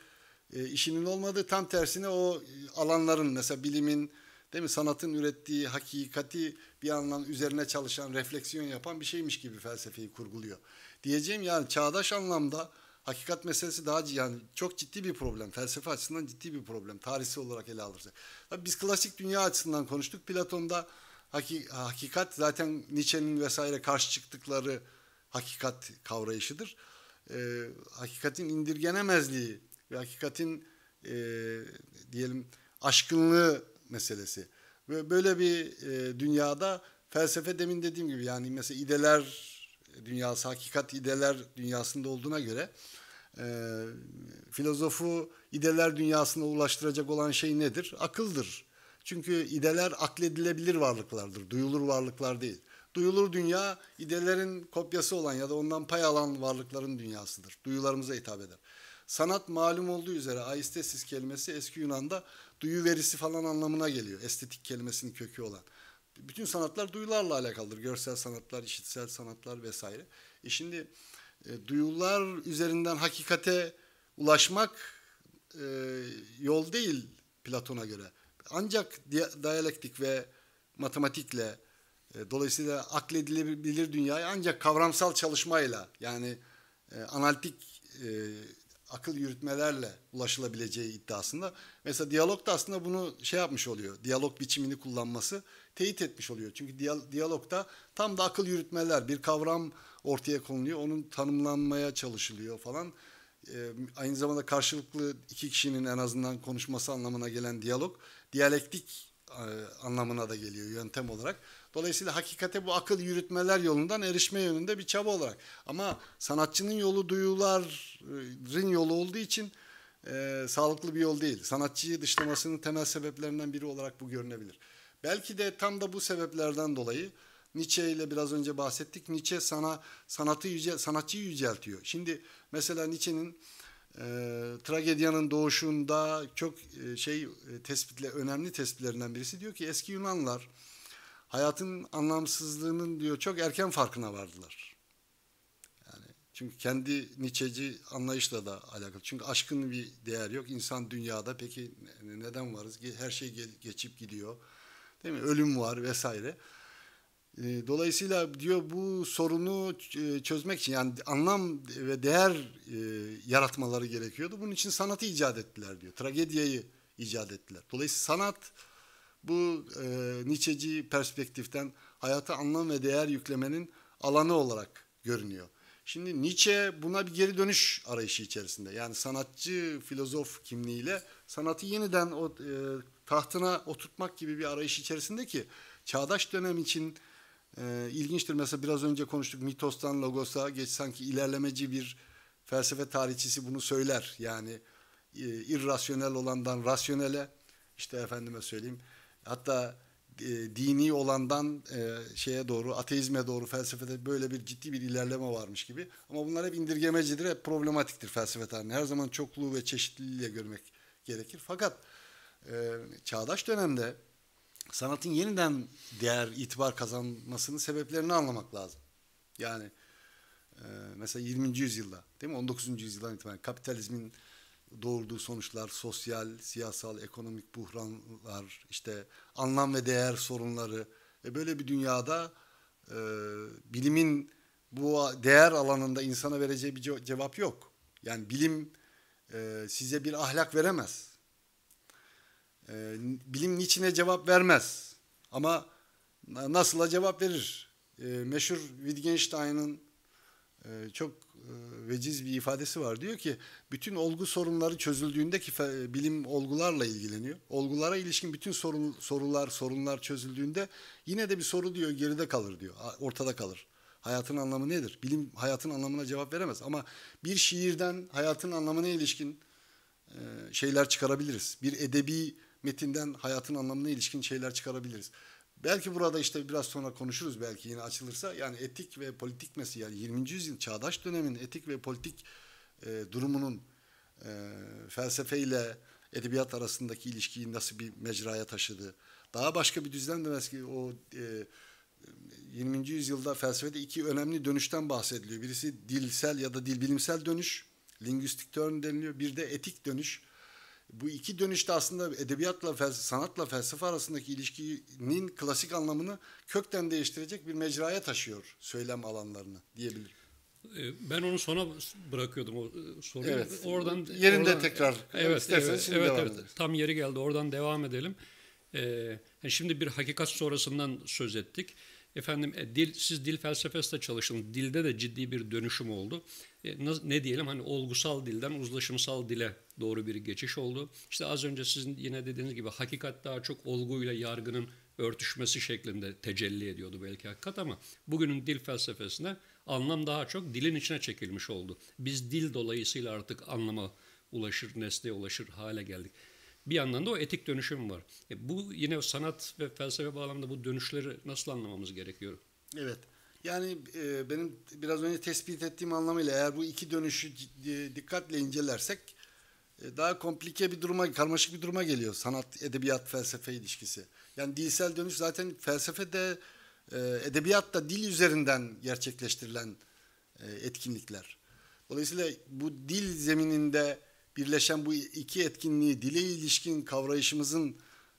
e, işinin olmadığı tam tersine o e, alanların mesela bilimin, değil mi sanatın ürettiği hakikati bir yandan üzerine çalışan, refleksiyon yapan bir şeymiş gibi felsefeyi kurguluyor. Diyeceğim yani çağdaş anlamda hakikat meselesi daha yani çok ciddi bir problem. Felsefe açısından ciddi bir problem. Tarihsel olarak ele alırsak. Tabii biz klasik dünya açısından konuştuk. Platon'da hakikat zaten Nietzsche'nin vesaire karşı çıktıkları hakikat kavrayışıdır. Ee, hakikatin indirgenemezliği ve hakikatin e, diyelim aşkınlığı meselesi. Böyle bir e, dünyada felsefe demin dediğim gibi yani mesela ideler dünyası, hakikat ideler dünyasında olduğuna göre e, filozofu ideler dünyasına ulaştıracak olan şey nedir? Akıldır. Çünkü ideler akledilebilir varlıklardır, duyulur varlıklar değil. Duyulur dünya idelerin kopyası olan ya da ondan pay alan varlıkların dünyasıdır. Duyularımıza hitap eder. Sanat malum olduğu üzere aistesis kelimesi eski Yunan'da duyu verisi falan anlamına geliyor. Estetik kelimesinin kökü olan. Bütün sanatlar duyularla alakalıdır. Görsel sanatlar, işitsel sanatlar vesaire. E şimdi e, duyular üzerinden hakikate ulaşmak e, yol değil Platon'a göre. Ancak diyalektik ve matematikle e, dolayısıyla akledilebilir dünyayı ancak kavramsal çalışmayla yani e, analitik e, akıl yürütmelerle ulaşılabileceği iddiasında. Mesela diyalog da aslında bunu şey yapmış oluyor. Diyalog biçimini kullanması teyit etmiş oluyor. Çünkü diyalogda tam da akıl yürütmeler bir kavram ortaya konuluyor. Onun tanımlanmaya çalışılıyor falan. Ee, aynı zamanda karşılıklı iki kişinin en azından konuşması anlamına gelen diyalog diyalektik e, anlamına da geliyor yöntem olarak. Dolayısıyla hakikate bu akıl yürütmeler yolundan erişme yönünde bir çaba olarak. Ama sanatçının yolu duyuların yolu olduğu için e, sağlıklı bir yol değil. Sanatçıyı dışlamasının temel sebeplerinden biri olarak bu görünebilir. Belki de tam da bu sebeplerden dolayı Nietzsche ile biraz önce bahsettik. Nietzsche sana sanatı yüce, sanatçıyı yüceltiyor. Şimdi mesela Nietzsche'nin e, tragedyanın doğuşunda çok e, şey e, tespitle önemli tespitlerinden birisi diyor ki eski Yunanlar hayatın anlamsızlığının diyor çok erken farkına vardılar. Yani çünkü kendi niçeci anlayışla da alakalı. Çünkü aşkın bir değer yok. İnsan dünyada peki neden varız? Her şey geçip gidiyor. Değil mi? Ölüm var vesaire. Ee, dolayısıyla diyor bu sorunu e, çözmek için yani anlam ve değer e, yaratmaları gerekiyordu. Bunun için sanatı icat ettiler diyor. Tragediyayı icat ettiler. Dolayısıyla sanat bu e, Nietzscheci perspektiften hayata anlam ve değer yüklemenin alanı olarak görünüyor. Şimdi Nietzsche buna bir geri dönüş arayışı içerisinde. Yani sanatçı filozof kimliğiyle sanatı yeniden o e, tahtına oturtmak gibi bir arayış içerisinde ki çağdaş dönem için e, ilginçtir. Mesela biraz önce konuştuk mitostan logosa geç sanki ilerlemeci bir felsefe tarihçisi bunu söyler. Yani e, irrasyonel olandan rasyonele işte efendime söyleyeyim Hatta e, dini olandan e, şeye doğru, ateizme doğru felsefede böyle bir ciddi bir ilerleme varmış gibi. Ama bunlar hep indirgemecidir, hep problematiktir felsefe tarihini. Her zaman çokluğu ve çeşitliliğiyle görmek gerekir. Fakat e, çağdaş dönemde sanatın yeniden değer, itibar kazanmasının sebeplerini anlamak lazım. Yani e, mesela 20. yüzyılda değil mi 19. yüzyıldan itibaren kapitalizmin doğurduğu sonuçlar, sosyal, siyasal, ekonomik buhranlar, işte anlam ve değer sorunları. E böyle bir dünyada e, bilimin bu değer alanında insana vereceği bir cevap yok. Yani bilim e, size bir ahlak veremez. E, bilim niçine cevap vermez. Ama nasıla cevap verir. E, meşhur Wittgenstein'ın e, çok e, veciz bir ifadesi var. Diyor ki bütün olgu sorunları çözüldüğünde ki e, bilim olgularla ilgileniyor. Olgulara ilişkin bütün sorun, sorular, sorunlar çözüldüğünde yine de bir soru diyor geride kalır diyor. Ortada kalır. Hayatın anlamı nedir? Bilim hayatın anlamına cevap veremez ama bir şiirden hayatın anlamına ilişkin e, şeyler çıkarabiliriz. Bir edebi metinden hayatın anlamına ilişkin şeyler çıkarabiliriz. Belki burada işte biraz sonra konuşuruz belki yine açılırsa. Yani etik ve politik mesela yani 20. yüzyıl çağdaş dönemin etik ve politik e, durumunun e, ile edebiyat arasındaki ilişkiyi nasıl bir mecraya taşıdı. Daha başka bir düzlem demez ki o e, 20. yüzyılda felsefede iki önemli dönüşten bahsediliyor. Birisi dilsel ya da dil bilimsel dönüş, lingüistik turn deniliyor. Bir de etik dönüş bu iki dönüşte aslında edebiyatla, fel sanatla felsefe arasındaki ilişkinin klasik anlamını kökten değiştirecek bir mecraya taşıyor söylem alanlarını diyebilirim. Ee, ben onu sona bırakıyordum o e, soruyu. Evet. Oradan yerinde oradan, tekrar. Evet, evet, evet, evet. Tam yeri geldi. Oradan devam edelim. Ee, şimdi bir hakikat sonrasından söz ettik. Efendim, e, dil, siz dil felsefesi de çalıştınız. Dilde de ciddi bir dönüşüm oldu. E, ne diyelim hani olgusal dilden uzlaşımsal dile doğru bir geçiş oldu. İşte az önce sizin yine dediğiniz gibi hakikat daha çok olguyla yargının örtüşmesi şeklinde tecelli ediyordu belki hakikat ama bugünün dil felsefesine anlam daha çok dilin içine çekilmiş oldu. Biz dil dolayısıyla artık anlama ulaşır, nesneye ulaşır hale geldik. Bir yandan da o etik dönüşüm var. E bu yine sanat ve felsefe bağlamında bu dönüşleri nasıl anlamamız gerekiyor? Evet. Yani e, benim biraz önce tespit ettiğim anlamıyla eğer bu iki dönüşü dikkatle incelersek e, daha komplike bir duruma, karmaşık bir duruma geliyor sanat, edebiyat, felsefe ilişkisi. Yani dilsel dönüş zaten felsefe de e, da dil üzerinden gerçekleştirilen e, etkinlikler. Dolayısıyla bu dil zemininde birleşen bu iki etkinliği dile ilişkin kavrayışımızın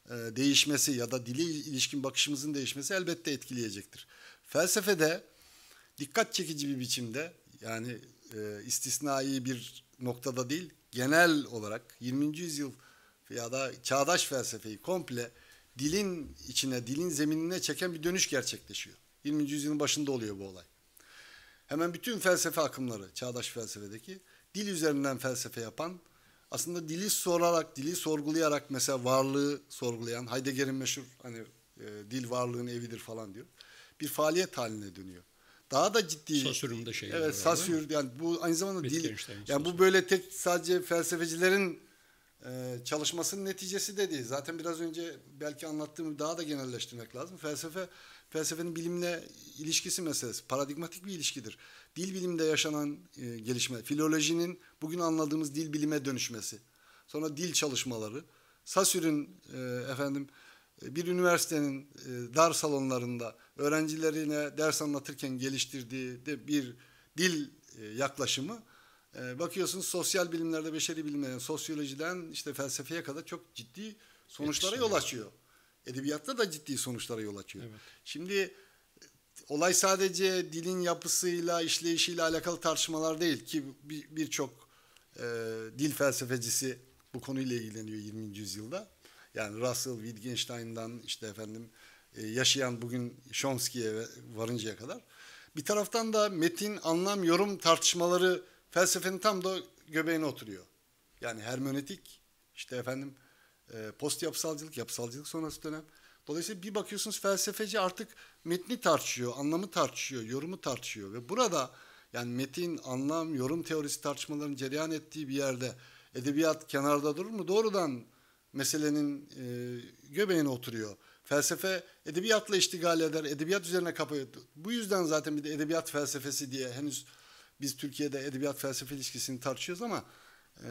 e, değişmesi ya da dile ilişkin bakışımızın değişmesi elbette etkileyecektir. Felsefede dikkat çekici bir biçimde yani e, istisnai bir noktada değil genel olarak 20. yüzyıl ya da çağdaş felsefeyi komple dilin içine, dilin zeminine çeken bir dönüş gerçekleşiyor. 20. yüzyılın başında oluyor bu olay. Hemen bütün felsefe akımları, çağdaş felsefedeki dil üzerinden felsefe yapan, aslında dili sorarak, dili sorgulayarak mesela varlığı sorgulayan, Heidegger'in meşhur hani e, dil varlığın evidir falan diyor bir faaliyet haline dönüyor. Daha da ciddi. Sasür'ün de şeyi. Evet Sasür yani bu aynı zamanda dil. Yani bu böyle tek sadece felsefecilerin e, çalışmasının neticesi de değil. Zaten biraz önce belki anlattığımı daha da genelleştirmek lazım. Felsefe felsefenin bilimle ilişkisi meselesi. Paradigmatik bir ilişkidir. Dil bilimde yaşanan e, gelişme, filolojinin bugün anladığımız dil bilime dönüşmesi. Sonra dil çalışmaları, Sasür'ün e, efendim bir üniversitenin e, dar salonlarında öğrencilerine ders anlatırken geliştirdiği de bir dil e, yaklaşımı e, bakıyorsunuz sosyal bilimlerde, beşeri bilimlerden, sosyolojiden işte felsefeye kadar çok ciddi sonuçlara yol açıyor. Edebiyatta da ciddi sonuçlara yol açıyor. Evet. Şimdi olay sadece dilin yapısıyla, işleyişiyle alakalı tartışmalar değil ki birçok bir, e, dil felsefecisi bu konuyla ilgileniyor 20. yüzyılda. Yani Russell, Wittgenstein'dan işte efendim e, yaşayan bugün Chomsky'ye varıncaya kadar. Bir taraftan da metin, anlam, yorum tartışmaları felsefenin tam da göbeğine oturuyor. Yani hermenetik, işte efendim e, post yapısalcılık, yapısalcılık sonrası dönem. Dolayısıyla bir bakıyorsunuz felsefeci artık metni tartışıyor, anlamı tartışıyor, yorumu tartışıyor ve burada yani metin, anlam, yorum teorisi tartışmalarının cereyan ettiği bir yerde edebiyat kenarda durur mu? Doğrudan meselenin e, göbeğine oturuyor. Felsefe edebiyatla iştigal eder, edebiyat üzerine kapıyor. Bu yüzden zaten bir de edebiyat felsefesi diye henüz biz Türkiye'de edebiyat felsefe ilişkisini tartışıyoruz ama e,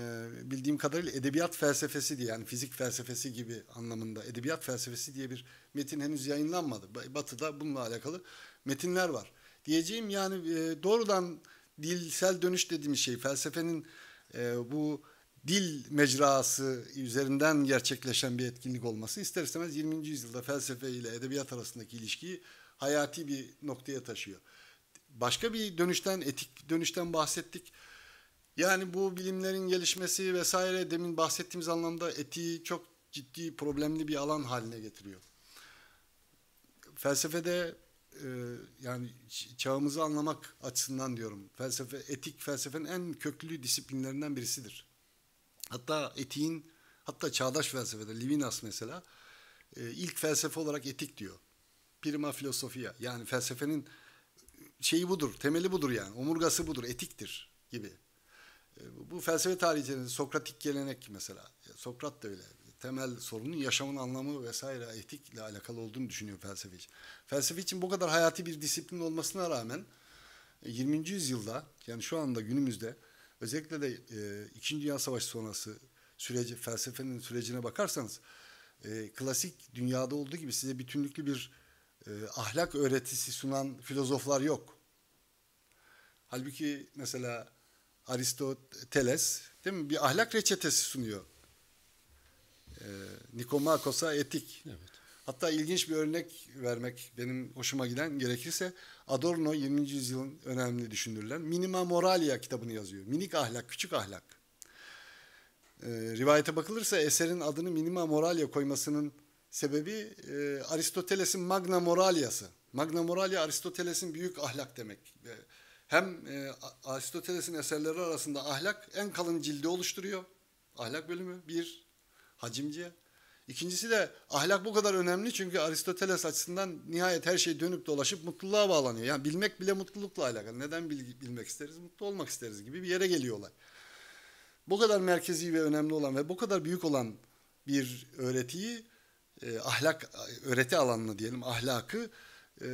bildiğim kadarıyla edebiyat felsefesi diye yani fizik felsefesi gibi anlamında edebiyat felsefesi diye bir metin henüz yayınlanmadı. Batı'da bununla alakalı metinler var. Diyeceğim yani e, doğrudan dilsel dönüş dediğimiz şey felsefenin e, bu dil mecrası üzerinden gerçekleşen bir etkinlik olması ister istemez 20. yüzyılda felsefe ile edebiyat arasındaki ilişkiyi hayati bir noktaya taşıyor. Başka bir dönüşten, etik dönüşten bahsettik. Yani bu bilimlerin gelişmesi vesaire demin bahsettiğimiz anlamda etiği çok ciddi problemli bir alan haline getiriyor. Felsefede e, yani çağımızı anlamak açısından diyorum. Felsefe etik felsefenin en köklü disiplinlerinden birisidir. Hatta etiğin hatta çağdaş felsefede Levinas mesela e, ilk felsefe olarak etik diyor. Prima filosofia yani felsefenin şeyi budur, temeli budur yani, omurgası budur, etiktir gibi. E, bu felsefe tarihçilerinde Sokratik gelenek mesela, e, Sokrat da öyle. Temel sorunun yaşamın anlamı vesaire etikle alakalı olduğunu düşünüyor felsefe için. Felsefe için bu kadar hayati bir disiplin olmasına rağmen 20. yüzyılda yani şu anda günümüzde özellikle de e, İkinci Dünya Savaşı sonrası süreci, felsefenin sürecine bakarsanız e, klasik dünyada olduğu gibi size bütünlüklü bir e, ahlak öğretisi sunan filozoflar yok. Halbuki mesela Aristoteles değil mi? bir ahlak reçetesi sunuyor. E, Nikomakos'a etik. Evet. Hatta ilginç bir örnek vermek benim hoşuma giden gerekirse Adorno 20. yüzyılın önemli düşünürler. Minima Moralia kitabını yazıyor. Minik ahlak, küçük ahlak. E, rivayete bakılırsa eserin adını Minima Moralia koymasının sebebi e, Aristoteles'in Magna Moralia'sı. Magna Moralia Aristoteles'in büyük ahlak demek. E, hem e, Aristoteles'in eserleri arasında ahlak en kalın cildi oluşturuyor. Ahlak bölümü bir, hacimce. İkincisi de ahlak bu kadar önemli çünkü Aristoteles açısından nihayet her şey dönüp dolaşıp mutluluğa bağlanıyor. Yani bilmek bile mutlulukla alakalı. Neden bilgi, bilmek isteriz? Mutlu olmak isteriz gibi bir yere geliyorlar. Bu kadar merkezi ve önemli olan ve bu kadar büyük olan bir öğretiyi e, ahlak öğreti alanını diyelim ahlakı e,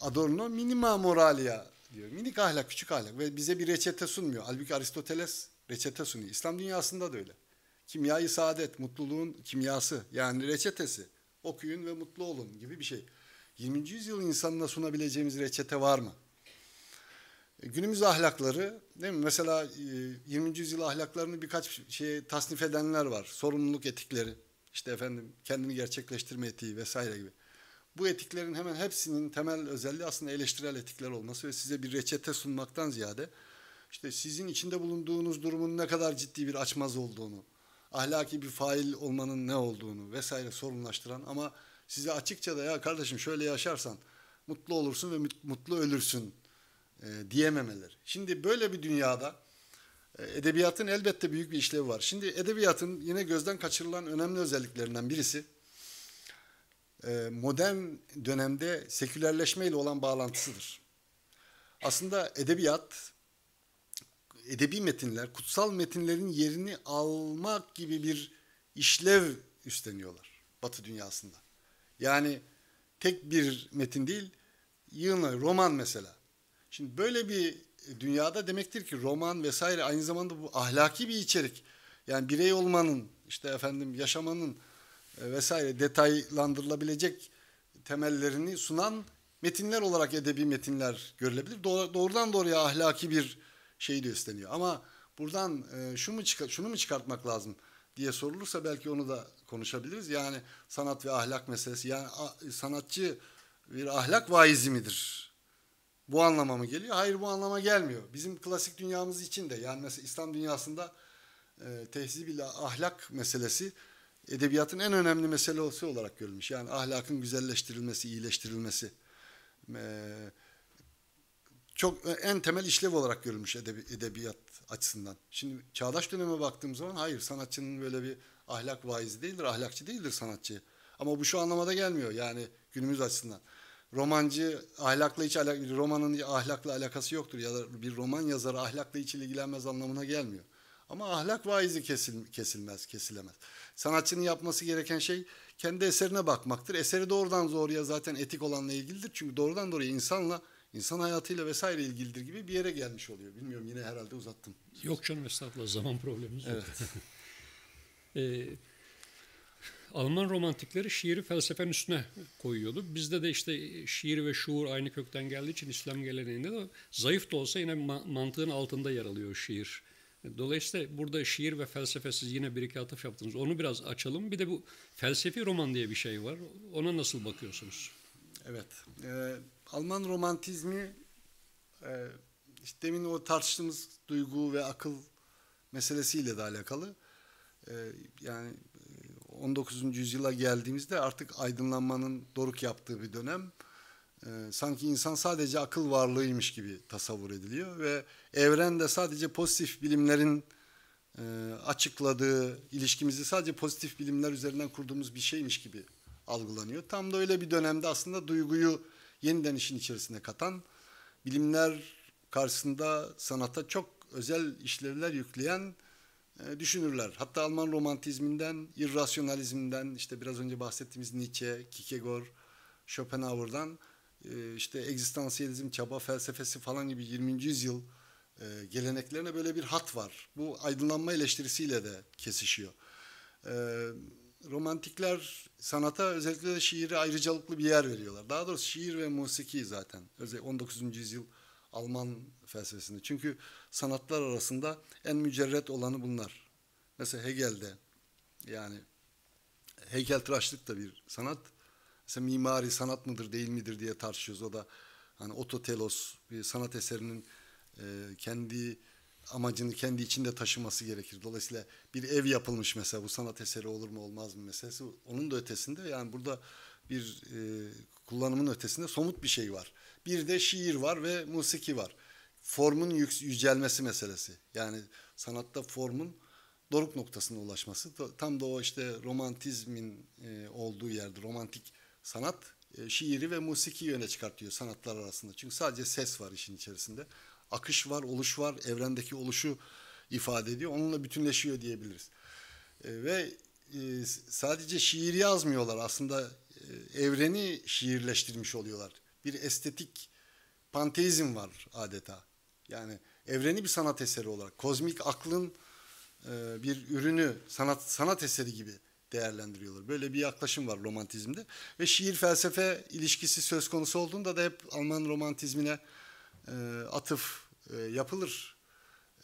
Adorno minima moralia diyor. Minik ahlak, küçük ahlak ve bize bir reçete sunmuyor. Halbuki Aristoteles reçete sunuyor. İslam dünyasında da öyle. Kimyayı saadet, mutluluğun kimyası yani reçetesi. Okuyun ve mutlu olun gibi bir şey. 20. yüzyıl insanına sunabileceğimiz reçete var mı? E, günümüz ahlakları, değil mi? Mesela 20. E, yüzyıl ahlaklarını birkaç şeye tasnif edenler var. Sorumluluk etikleri, işte efendim kendini gerçekleştirme etiği vesaire gibi. Bu etiklerin hemen hepsinin temel özelliği aslında eleştirel etikler olması ve size bir reçete sunmaktan ziyade işte sizin içinde bulunduğunuz durumun ne kadar ciddi bir açmaz olduğunu, ahlaki bir fail olmanın ne olduğunu vesaire sorunlaştıran ama size açıkça da ya kardeşim şöyle yaşarsan mutlu olursun ve mutlu ölürsün e, diyememeleri. Şimdi böyle bir dünyada e, edebiyatın elbette büyük bir işlevi var. Şimdi edebiyatın yine gözden kaçırılan önemli özelliklerinden birisi e, modern dönemde sekülerleşme ile olan bağlantısıdır. Aslında edebiyat edebi metinler, kutsal metinlerin yerini almak gibi bir işlev üstleniyorlar Batı dünyasında. Yani tek bir metin değil, yığınla roman mesela. Şimdi böyle bir dünyada demektir ki roman vesaire aynı zamanda bu ahlaki bir içerik. Yani birey olmanın, işte efendim yaşamanın e, vesaire detaylandırılabilecek temellerini sunan metinler olarak edebi metinler görülebilir. Doğrudan doğruya ahlaki bir şey de isteniyor. Ama buradan e, şu mu çıkart, şunu mu çıkartmak lazım diye sorulursa belki onu da konuşabiliriz. Yani sanat ve ahlak meselesi. Yani a, sanatçı bir ahlak vaizi midir? Bu anlama mı geliyor? Hayır bu anlama gelmiyor. Bizim klasik dünyamız için de yani mesela İslam dünyasında e, tehzib ile ahlak meselesi edebiyatın en önemli meselesi olarak görülmüş. Yani ahlakın güzelleştirilmesi, iyileştirilmesi. Eee çok e, en temel işlev olarak görülmüş edebi, edebiyat açısından. Şimdi çağdaş döneme baktığım zaman hayır sanatçının böyle bir ahlak vaizi değildir, ahlakçı değildir sanatçı. Ama bu şu anlamada gelmiyor yani günümüz açısından. Romancı ahlakla hiç alak romanın ahlakla alakası yoktur ya da bir roman yazarı ahlakla hiç ilgilenmez anlamına gelmiyor. Ama ahlak vaizi kesil, kesilmez, kesilemez. Sanatçının yapması gereken şey kendi eserine bakmaktır. Eseri doğrudan doğruya zaten etik olanla ilgilidir. Çünkü doğrudan doğruya insanla insan hayatıyla vesaire ilgilidir gibi bir yere gelmiş oluyor. Bilmiyorum yine herhalde uzattım. Yok canım estağfurullah zaman problemimiz yok. Evet. ee, Alman romantikleri şiiri felsefenin üstüne koyuyordu. Bizde de işte şiir ve şuur aynı kökten geldiği için İslam geleneğinde de zayıf da olsa yine ma- mantığın altında yer alıyor şiir. Dolayısıyla burada şiir ve felsefesiz yine bir iki atıf yaptınız. Onu biraz açalım. Bir de bu felsefi roman diye bir şey var. Ona nasıl bakıyorsunuz? Evet. E, Alman romantizmi e, işte demin o tartıştığımız duygu ve akıl meselesiyle de alakalı. E, yani 19. E, yüzyıla geldiğimizde artık aydınlanmanın doruk yaptığı bir dönem. E, sanki insan sadece akıl varlığıymış gibi tasavvur ediliyor ve evrende sadece pozitif bilimlerin e, açıkladığı ilişkimizi sadece pozitif bilimler üzerinden kurduğumuz bir şeymiş gibi algılanıyor. Tam da öyle bir dönemde aslında duyguyu yeniden işin içerisine katan, bilimler karşısında sanata çok özel işlevler yükleyen e, düşünürler. Hatta Alman romantizminden, irrasyonalizmden, işte biraz önce bahsettiğimiz Nietzsche, Kierkegaard, Schopenhauer'dan e, işte egzistansiyelizm, çaba felsefesi falan gibi 20. yüzyıl e, geleneklerine böyle bir hat var. Bu aydınlanma eleştirisiyle de kesişiyor. E, romantikler sanata özellikle de şiire ayrıcalıklı bir yer veriyorlar. Daha doğrusu şiir ve musiki zaten. Özellikle 19. yüzyıl Alman felsefesinde. Çünkü sanatlar arasında en mücerret olanı bunlar. Mesela Hegel'de yani heykeltıraşlık da bir sanat. Mesela mimari sanat mıdır değil midir diye tartışıyoruz. O da hani ototelos bir sanat eserinin e, kendi amacını kendi içinde taşıması gerekir. Dolayısıyla bir ev yapılmış mesela bu sanat eseri olur mu olmaz mı meselesi. Onun da ötesinde yani burada bir e, kullanımın ötesinde somut bir şey var. Bir de şiir var ve musiki var. Formun yücelmesi meselesi. Yani sanatta formun doruk noktasına ulaşması. Tam da o işte romantizmin e, olduğu yerde romantik sanat e, şiiri ve musiki yöne çıkartıyor sanatlar arasında. Çünkü sadece ses var işin içerisinde akış var, oluş var, evrendeki oluşu ifade ediyor. Onunla bütünleşiyor diyebiliriz. E, ve e, sadece şiir yazmıyorlar aslında e, evreni şiirleştirmiş oluyorlar. Bir estetik panteizm var adeta. Yani evreni bir sanat eseri olarak, kozmik aklın e, bir ürünü, sanat sanat eseri gibi değerlendiriyorlar. Böyle bir yaklaşım var romantizmde ve şiir felsefe ilişkisi söz konusu olduğunda da hep Alman romantizmine e, atıf e, yapılır.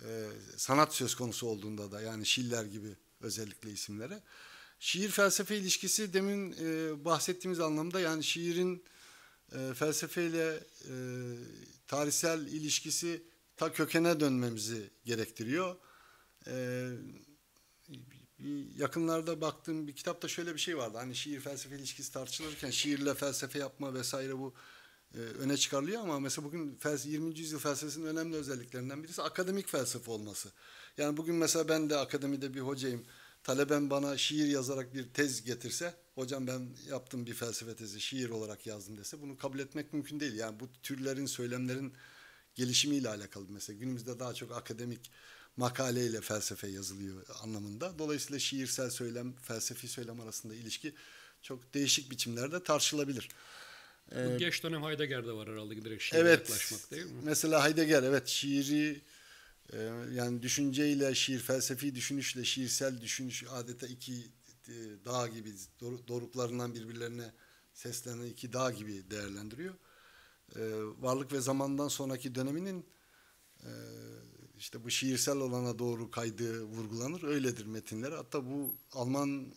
E, sanat söz konusu olduğunda da yani Şiller gibi özellikle isimlere. Şiir felsefe ilişkisi demin e, bahsettiğimiz anlamda yani şiirin e, felsefeyle tarihsel ilişkisi ta kökene dönmemizi gerektiriyor. yakınlarda baktığım bir kitapta şöyle bir şey vardı. Hani şiir felsefe ilişkisi tartışılırken şiirle felsefe yapma vesaire bu e, öne çıkarılıyor ama mesela bugün 20. yüzyıl felsefesinin önemli özelliklerinden birisi akademik felsefe olması. Yani bugün mesela ben de akademide bir hocayım. Talebem bana şiir yazarak bir tez getirse, hocam ben yaptım bir felsefe tezi, şiir olarak yazdım dese bunu kabul etmek mümkün değil. Yani bu türlerin, söylemlerin gelişimiyle alakalı mesela. Günümüzde daha çok akademik makaleyle felsefe yazılıyor anlamında. Dolayısıyla şiirsel söylem, felsefi söylem arasında ilişki çok değişik biçimlerde tartışılabilir. Bu ee, geç dönem Heidegger'de var herhalde direkt şiire evet, yaklaşmak değil mi? Mesela Heidegger evet şiiri e, yani düşünceyle şiir, felsefi düşünüşle şiirsel düşünüş adeta iki e, dağ gibi doruklarından birbirlerine seslenen iki dağ gibi değerlendiriyor. E, varlık ve zamandan sonraki döneminin işte bu şiirsel olana doğru kaydığı vurgulanır. Öyledir metinler. Hatta bu Alman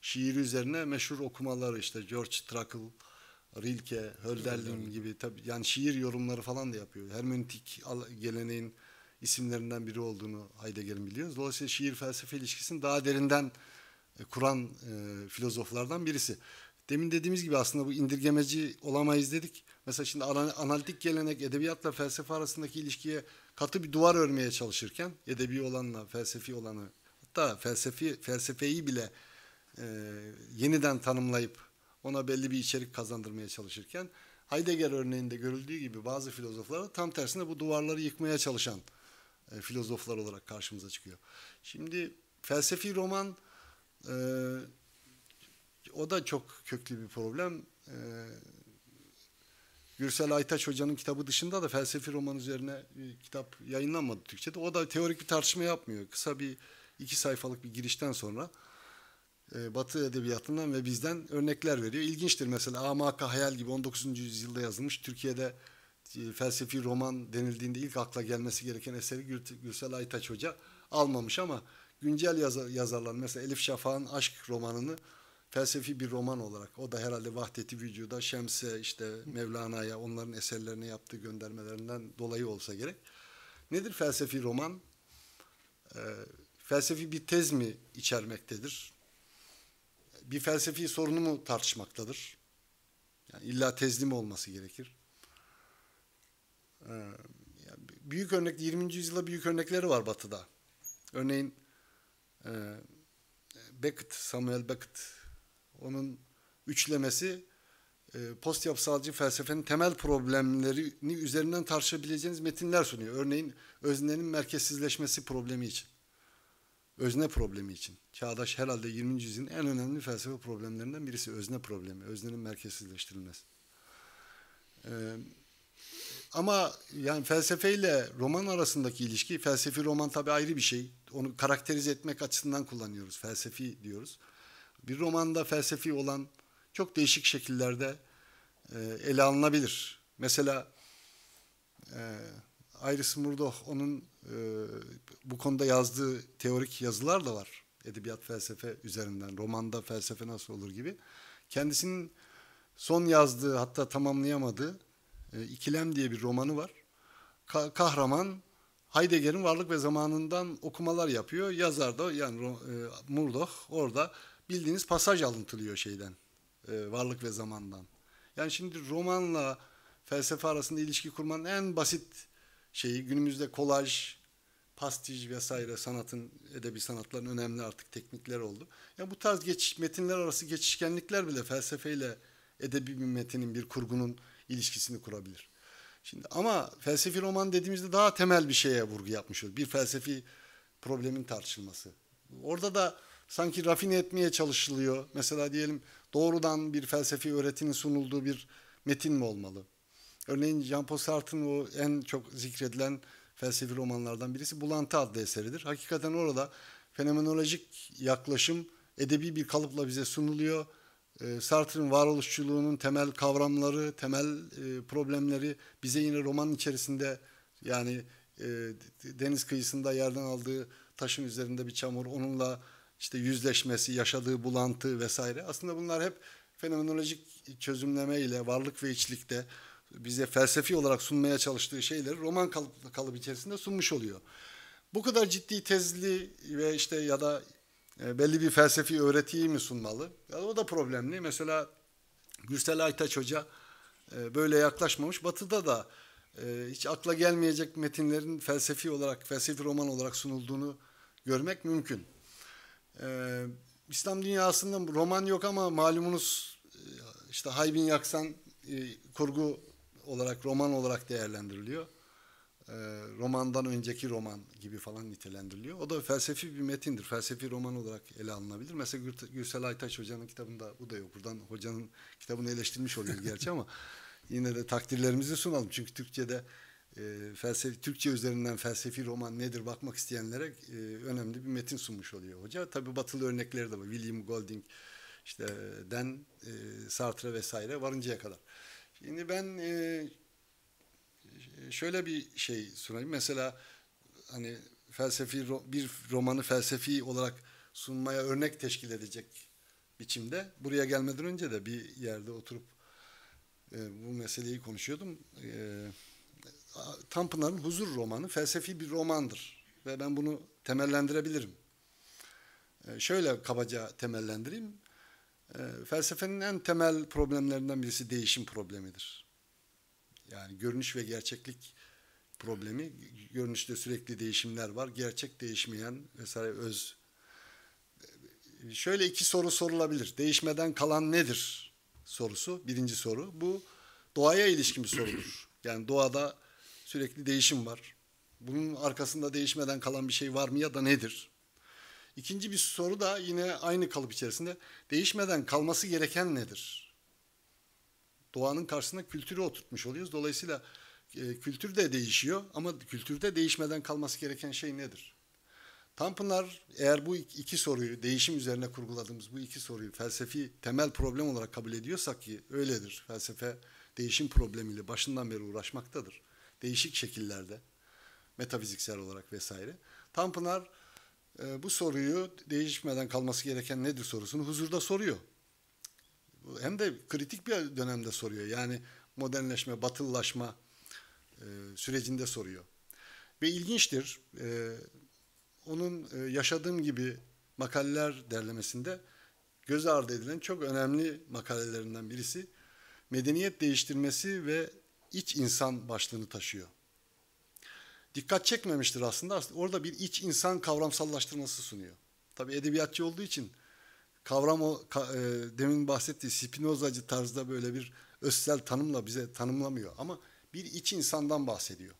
şiiri üzerine meşhur okumaları işte George Trakl, Rilke, Hölderlin gibi tabii yani şiir yorumları falan da yapıyor. Hermeneutik geleneğin isimlerinden biri olduğunu Heidegger'in biliyoruz. Dolayısıyla şiir felsefe ilişkisini daha derinden e, kuran e, filozoflardan birisi. Demin dediğimiz gibi aslında bu indirgemeci olamayız dedik. Mesela şimdi analitik gelenek edebiyatla felsefe arasındaki ilişkiye katı bir duvar örmeye çalışırken edebi olanla felsefi olanı hatta felsefi felsefeyi bile e, yeniden tanımlayıp ona belli bir içerik kazandırmaya çalışırken Heidegger örneğinde görüldüğü gibi bazı filozoflar da tam tersine bu duvarları yıkmaya çalışan e, filozoflar olarak karşımıza çıkıyor. Şimdi felsefi roman e, o da çok köklü bir problem. E, Gürsel Aytaç Hoca'nın kitabı dışında da felsefi roman üzerine bir kitap yayınlanmadı Türkçe'de. O da teorik bir tartışma yapmıyor. Kısa bir iki sayfalık bir girişten sonra e, Batı edebiyatından ve bizden örnekler veriyor. İlginçtir mesela Amaka Hayal gibi 19. yüzyılda yazılmış Türkiye'de e, felsefi roman denildiğinde ilk akla gelmesi gereken eseri Gürsel Aytaç Hoca almamış ama güncel yazar, yazarlar mesela Elif Şafak'ın Aşk romanını felsefi bir roman olarak o da herhalde Vahdeti Vücuda, Şems'e işte Mevlana'ya onların eserlerine yaptığı göndermelerinden dolayı olsa gerek. Nedir felsefi roman? Ee, felsefi bir tez mi içermektedir? bir felsefi sorunu mu tartışmaktadır? Yani illa tezli mi olması gerekir? Ee, yani büyük örnek 20. yüzyıla büyük örnekleri var Batı'da. Örneğin e, Beckett, Samuel Beckett onun üçlemesi e, post yapısalcı felsefenin temel problemlerini üzerinden tartışabileceğiniz metinler sunuyor. Örneğin öznenin merkezsizleşmesi problemi için özne problemi için. Çağdaş herhalde 20. yüzyılın en önemli felsefe problemlerinden birisi özne problemi. Öznenin merkezsizleştirilmesi. Ee, ama yani felsefe ile roman arasındaki ilişki, felsefi roman tabii ayrı bir şey. Onu karakterize etmek açısından kullanıyoruz. Felsefi diyoruz. Bir romanda felsefi olan çok değişik şekillerde e, ele alınabilir. Mesela e, Iris Murdoch onun ee, bu konuda yazdığı teorik yazılar da var. Edebiyat felsefe üzerinden, romanda felsefe nasıl olur gibi. Kendisinin son yazdığı hatta tamamlayamadığı e, İkilem diye bir romanı var. Ka kahraman Heidegger'in varlık ve zamanından okumalar yapıyor. Yazar da yani e, Murdoch orada bildiğiniz pasaj alıntılıyor şeyden. E, varlık ve zamandan. Yani şimdi romanla felsefe arasında ilişki kurmanın en basit şeyi günümüzde kolaj, pastij vesaire sanatın edebi sanatların önemli artık teknikler oldu. Ya yani bu tarz geçiş metinler arası geçişkenlikler bile felsefeyle edebi bir metinin bir kurgunun ilişkisini kurabilir. Şimdi ama felsefi roman dediğimizde daha temel bir şeye vurgu yapmış olur. Bir felsefi problemin tartışılması. Orada da sanki rafine etmeye çalışılıyor. Mesela diyelim doğrudan bir felsefi öğretinin sunulduğu bir metin mi olmalı? Örneğin Jean-Paul Sartre'ın o en çok zikredilen felsefi romanlardan birisi Bulantı adlı eseridir. Hakikaten orada fenomenolojik yaklaşım edebi bir kalıpla bize sunuluyor. E, Sartre'ın varoluşçuluğunun temel kavramları, temel e, problemleri bize yine roman içerisinde yani e, deniz kıyısında yerden aldığı taşın üzerinde bir çamur, onunla işte yüzleşmesi, yaşadığı bulantı vesaire. Aslında bunlar hep fenomenolojik çözümleme ile varlık ve içlikte bize felsefi olarak sunmaya çalıştığı şeyleri roman kalıp, kalıp içerisinde sunmuş oluyor. Bu kadar ciddi tezli ve işte ya da e, belli bir felsefi öğretiyi mi sunmalı? Ya o da problemli. Mesela Gürsel Aytaç Hoca e, böyle yaklaşmamış. Batı'da da e, hiç akla gelmeyecek metinlerin felsefi olarak, felsefi roman olarak sunulduğunu görmek mümkün. İslam dünyasında roman yok ama malumunuz işte Haybin Yaksan kurgu olarak roman olarak değerlendiriliyor. E, romandan önceki roman gibi falan nitelendiriliyor. O da felsefi bir metindir. Felsefi roman olarak ele alınabilir. Mesela Gürsel Aytaç Hoca'nın kitabında bu da yok. Buradan hocanın kitabını eleştirmiş oluyor gerçi ama yine de takdirlerimizi sunalım. Çünkü Türkçe'de e, felsefi Türkçe üzerinden felsefi roman nedir bakmak isteyenlere e, önemli bir metin sunmuş oluyor hoca. Tabii batılı örnekleri de var. William Golding işte Den, e, Sartre vesaire varıncaya kadar. Şimdi ben e, şöyle bir şey sunayım. Mesela hani felsefi bir romanı felsefi olarak sunmaya örnek teşkil edecek biçimde buraya gelmeden önce de bir yerde oturup e, bu meseleyi konuşuyordum. E, Tanpınar'ın Huzur romanı felsefi bir romandır ve ben bunu temellendirebilirim. E, şöyle kabaca temellendireyim. Ee, felsefenin en temel problemlerinden birisi değişim problemidir. Yani görünüş ve gerçeklik problemi. Görünüşte sürekli değişimler var. Gerçek değişmeyen vesaire öz. Şöyle iki soru sorulabilir. Değişmeden kalan nedir sorusu. Birinci soru. Bu doğaya ilişkin bir sorudur. Yani doğada sürekli değişim var. Bunun arkasında değişmeden kalan bir şey var mı ya da nedir? İkinci bir soru da yine aynı kalıp içerisinde. Değişmeden kalması gereken nedir? Doğanın karşısına kültürü oturtmuş oluyoruz. Dolayısıyla e, kültür de değişiyor ama kültürde değişmeden kalması gereken şey nedir? Tanpınar eğer bu iki soruyu değişim üzerine kurguladığımız bu iki soruyu felsefi temel problem olarak kabul ediyorsak ki öyledir. Felsefe değişim problemiyle başından beri uğraşmaktadır. Değişik şekillerde metafiziksel olarak vesaire. Tanpınar ee, bu soruyu değişmeden kalması gereken nedir sorusunu huzurda soruyor. Hem de kritik bir dönemde soruyor. Yani modernleşme, batıllaşma e, sürecinde soruyor. Ve ilginçtir. E, onun e, yaşadığım gibi makaleler derlemesinde göz ardı edilen çok önemli makalelerinden birisi medeniyet değiştirmesi ve iç insan başlığını taşıyor dikkat çekmemiştir aslında. orada bir iç insan kavramsallaştırması sunuyor. tabi edebiyatçı olduğu için kavram o ka, e, demin bahsettiği Spinozacı tarzda böyle bir özsel tanımla bize tanımlamıyor ama bir iç insandan bahsediyor.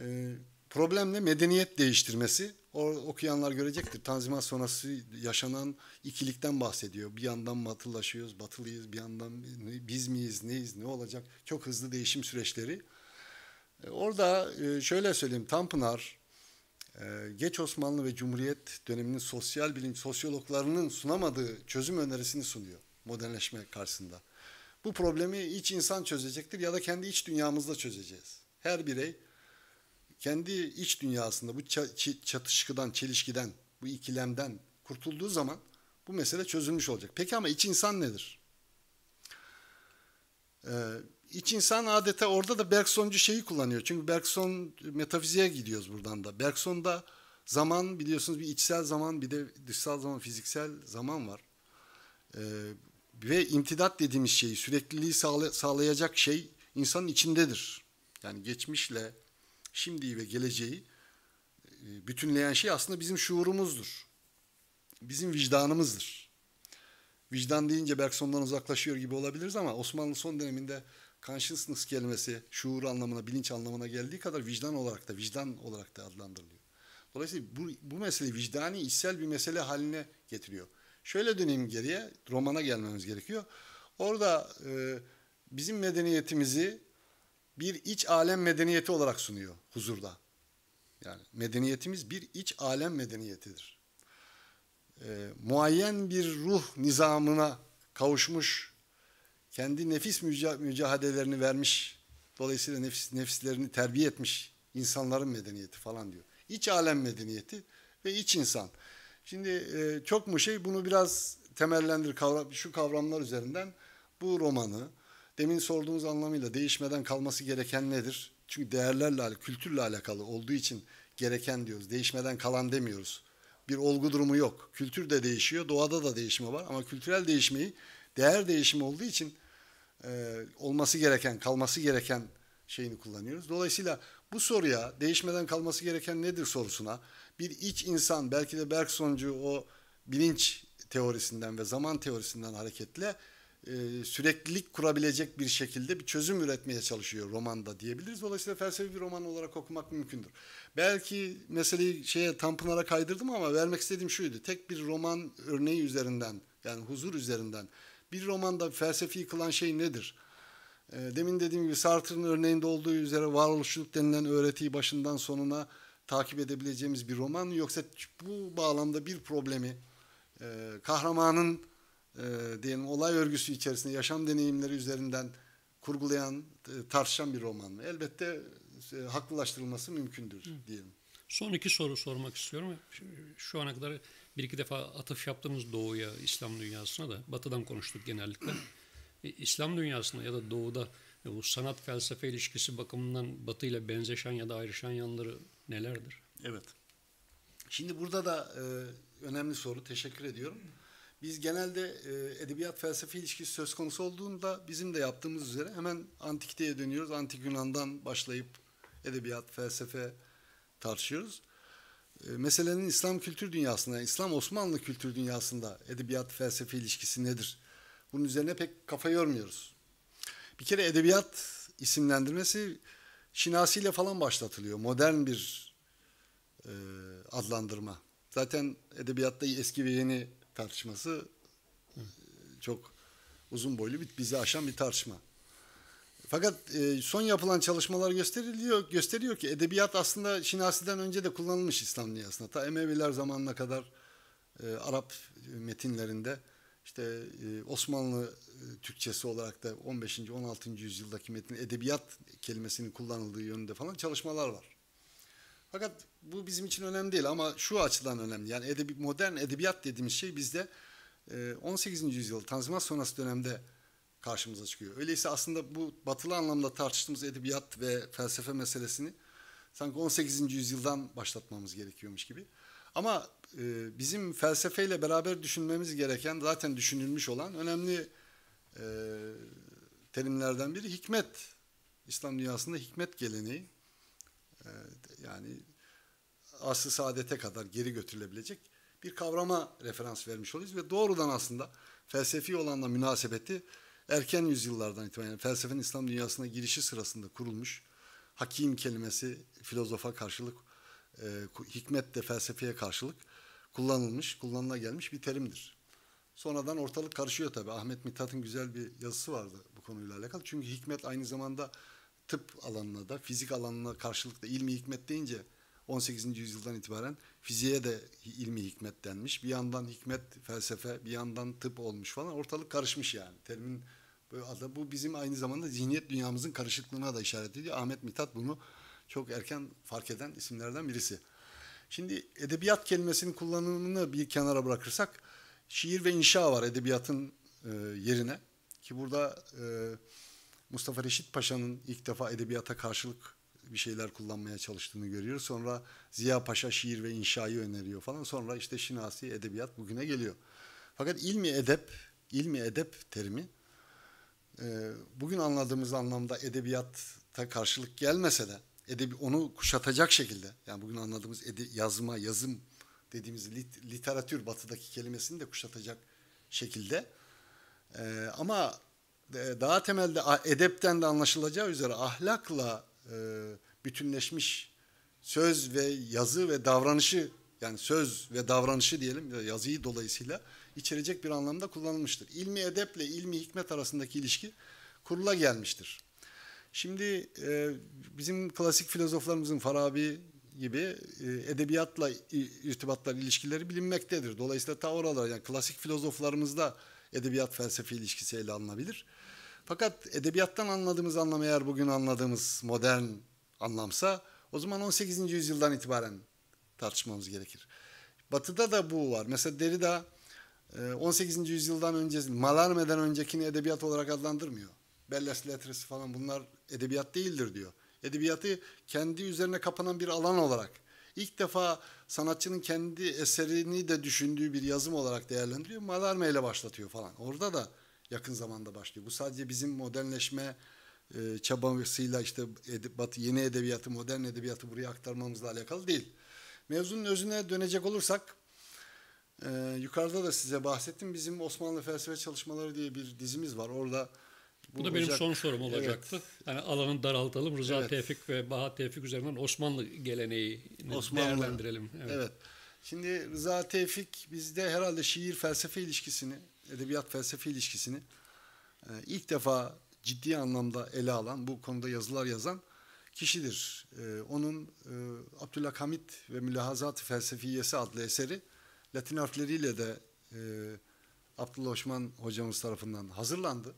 E, problem ne? Medeniyet değiştirmesi. O, okuyanlar görecektir. Tanzimat sonrası yaşanan ikilikten bahsediyor. Bir yandan batılaşıyoruz, batılıyız, bir yandan biz miyiz, neyiz, ne olacak? Çok hızlı değişim süreçleri. E, orada e, şöyle söyleyeyim Tanpınar e, geç Osmanlı ve Cumhuriyet döneminin sosyal bilim sosyologlarının sunamadığı çözüm önerisini sunuyor modernleşme karşısında. Bu problemi iç insan çözecektir ya da kendi iç dünyamızda çözeceğiz. Her birey kendi iç dünyasında bu çatışkıdan, çelişkiden, bu ikilemden kurtulduğu zaman bu mesele çözülmüş olacak. Peki ama iç insan nedir? Ee, iç insan adeta orada da Bergsoncu şeyi kullanıyor. Çünkü Bergson metafiziğe gidiyoruz buradan da. Bergson'da zaman biliyorsunuz bir içsel zaman bir de dışsal zaman, fiziksel zaman var. Ee, ve imtidat dediğimiz şeyi, sürekliliği sağla sağlayacak şey insanın içindedir. Yani geçmişle şimdiyi ve geleceği e, bütünleyen şey aslında bizim şuurumuzdur. Bizim vicdanımızdır. Vicdan deyince Bergson'dan uzaklaşıyor gibi olabiliriz ama Osmanlı son döneminde consciousness kelimesi şuur anlamına, bilinç anlamına geldiği kadar vicdan olarak da, vicdan olarak da adlandırılıyor. Dolayısıyla bu, bu mesele vicdani, içsel bir mesele haline getiriyor. Şöyle döneyim geriye, romana gelmemiz gerekiyor. Orada e, bizim medeniyetimizi bir iç alem medeniyeti olarak sunuyor huzurda. Yani medeniyetimiz bir iç alem medeniyetidir. E, muayyen bir ruh nizamına kavuşmuş kendi nefis müca mücadelelerini vermiş, dolayısıyla nefis, nefislerini terbiye etmiş insanların medeniyeti falan diyor. İç alem medeniyeti ve iç insan. Şimdi e, çok mu şey bunu biraz temellendir kavram, şu kavramlar üzerinden bu romanı demin sorduğumuz anlamıyla değişmeden kalması gereken nedir? Çünkü değerlerle, kültürle alakalı olduğu için gereken diyoruz. Değişmeden kalan demiyoruz. Bir olgu durumu yok. Kültür de değişiyor, doğada da değişme var ama kültürel değişmeyi değer değişimi olduğu için e, olması gereken, kalması gereken şeyini kullanıyoruz. Dolayısıyla bu soruya değişmeden kalması gereken nedir sorusuna bir iç insan belki de Bergsoncu o bilinç teorisinden ve zaman teorisinden hareketle e, süreklilik kurabilecek bir şekilde bir çözüm üretmeye çalışıyor romanda diyebiliriz. Dolayısıyla felsefi bir roman olarak okumak mümkündür. Belki meseleyi şeye Tanpınar'a kaydırdım ama vermek istediğim şuydu. Tek bir roman örneği üzerinden yani huzur üzerinden bir romanda felsefi kılan şey nedir? Ee, demin dediğim gibi Sartre'ın örneğinde olduğu üzere varoluşluk denilen öğretiyi başından sonuna takip edebileceğimiz bir roman yoksa bu bağlamda bir problemi e, kahramanın e, diyelim olay örgüsü içerisinde yaşam deneyimleri üzerinden kurgulayan, e, tartışan bir roman mı? Elbette haklılaştırılması mümkündür diyelim. Son iki soru sormak istiyorum. Şu ana kadar bir iki defa atıf yaptınız Doğu'ya, İslam dünyasına da. Batı'dan konuştuk genellikle. E, İslam dünyasına ya da Doğu'da e, bu sanat felsefe ilişkisi bakımından Batı ile benzeşen ya da ayrışan yanları nelerdir? Evet. Şimdi burada da e, önemli soru. Teşekkür ediyorum. Biz genelde e, edebiyat felsefe ilişkisi söz konusu olduğunda bizim de yaptığımız üzere hemen antikteye dönüyoruz. Antik Yunan'dan başlayıp edebiyat, felsefe tartışıyoruz. E, meselenin İslam kültür dünyasında, İslam Osmanlı kültür dünyasında edebiyat felsefe ilişkisi nedir? Bunun üzerine pek kafa yormuyoruz. Bir kere edebiyat isimlendirmesi şinasiyle falan başlatılıyor. Modern bir e, adlandırma. Zaten edebiyatta eski ve yeni tartışması e, çok uzun boylu bir, bizi aşan bir tartışma. Fakat e, son yapılan çalışmalar gösteriliyor, gösteriyor ki edebiyat aslında Şinasi'den önce de kullanılmış İslam dünyasında. Ta Emeviler zamanına kadar e, Arap metinlerinde işte e, Osmanlı e, Türkçesi olarak da 15. 16. yüzyıldaki metin edebiyat kelimesinin kullanıldığı yönünde falan çalışmalar var. Fakat bu bizim için önemli değil ama şu açıdan önemli. Yani edebi, modern edebiyat dediğimiz şey bizde e, 18. yüzyıl Tanzimat sonrası dönemde karşımıza çıkıyor. Öyleyse aslında bu batılı anlamda tartıştığımız edebiyat ve felsefe meselesini sanki 18. yüzyıldan başlatmamız gerekiyormuş gibi. Ama e, bizim felsefeyle beraber düşünmemiz gereken zaten düşünülmüş olan önemli e, terimlerden biri hikmet. İslam dünyasında hikmet geleneği e, yani aslı saadete kadar geri götürülebilecek bir kavrama referans vermiş oluyoruz ve doğrudan aslında felsefi olanla münasebeti erken yüzyıllardan itibaren felsefenin İslam dünyasına girişi sırasında kurulmuş hakim kelimesi filozofa karşılık, e, hikmet de felsefeye karşılık kullanılmış, kullanıla gelmiş bir terimdir. Sonradan ortalık karışıyor tabii. Ahmet Mithat'ın güzel bir yazısı vardı bu konuyla alakalı. Çünkü hikmet aynı zamanda tıp alanına da, fizik alanına karşılık da ilmi hikmet deyince 18. yüzyıldan itibaren fiziğe de ilmi hikmet denmiş. Bir yandan hikmet felsefe, bir yandan tıp olmuş falan. Ortalık karışmış yani. Terimin böyle adı. Bu bizim aynı zamanda zihniyet dünyamızın karışıklığına da işaret ediyor. Ahmet Mithat bunu çok erken fark eden isimlerden birisi. Şimdi edebiyat kelimesinin kullanımını bir kenara bırakırsak şiir ve inşa var edebiyatın e, yerine. Ki burada e, Mustafa Reşit Paşa'nın ilk defa edebiyata karşılık bir şeyler kullanmaya çalıştığını görüyor. Sonra Ziya Paşa şiir ve inşayı öneriyor falan. Sonra işte şinasi edebiyat bugüne geliyor. Fakat ilmi edep, ilmi edep terimi e, bugün anladığımız anlamda edebiyatta karşılık gelmese de edebi onu kuşatacak şekilde yani bugün anladığımız edebi, yazma, yazım dediğimiz lit, literatür batıdaki kelimesini de kuşatacak şekilde e, ama e, daha temelde edepten de anlaşılacağı üzere ahlakla e, bütünleşmiş söz ve yazı ve davranışı yani söz ve davranışı diyelim yazıyı dolayısıyla içerecek bir anlamda kullanılmıştır. İlmi edeple ilmi hikmet arasındaki ilişki kurula gelmiştir. Şimdi e, bizim klasik filozoflarımızın Farabi gibi e, edebiyatla irtibatlar ilişkileri bilinmektedir. Dolayısıyla ta oralara yani klasik filozoflarımızda edebiyat felsefe ilişkisi ele alınabilir. Fakat edebiyattan anladığımız anlam eğer bugün anladığımız modern anlamsa o zaman 18. yüzyıldan itibaren tartışmamız gerekir. Batı'da da bu var. Mesela Derrida 18. E, yüzyıldan önce Malarme'den öncekini edebiyat olarak adlandırmıyor. Belles Lettres falan bunlar edebiyat değildir diyor. Edebiyatı kendi üzerine kapanan bir alan olarak ilk defa sanatçının kendi eserini de düşündüğü bir yazım olarak değerlendiriyor. Malarme ile başlatıyor falan. Orada da yakın zamanda başlıyor. Bu sadece bizim modernleşme e, çabasıyla işte edebat, yeni edebiyatı, modern edebiyatı buraya aktarmamızla alakalı değil. Mevzunun özüne dönecek olursak, e, yukarıda da size bahsettim. Bizim Osmanlı Felsefe Çalışmaları diye bir dizimiz var. Orada bu, bu da benim Ocak, son sorum olacaktı. Evet. Yani alanı daraltalım. Rıza evet. Tevfik ve Baha Tevfik üzerinden Osmanlı geleneği değerlendirelim. Evet. evet. Şimdi Rıza Tevfik bizde herhalde şiir felsefe ilişkisini edebiyat felsefe ilişkisini e, ilk defa ciddi anlamda ele alan, bu konuda yazılar yazan kişidir. E, onun e, Abdullah Abdülhak Hamid ve Mülahazat-ı Felsefiyesi adlı eseri Latin harfleriyle de Abdullah Osman hocamız tarafından hazırlandı.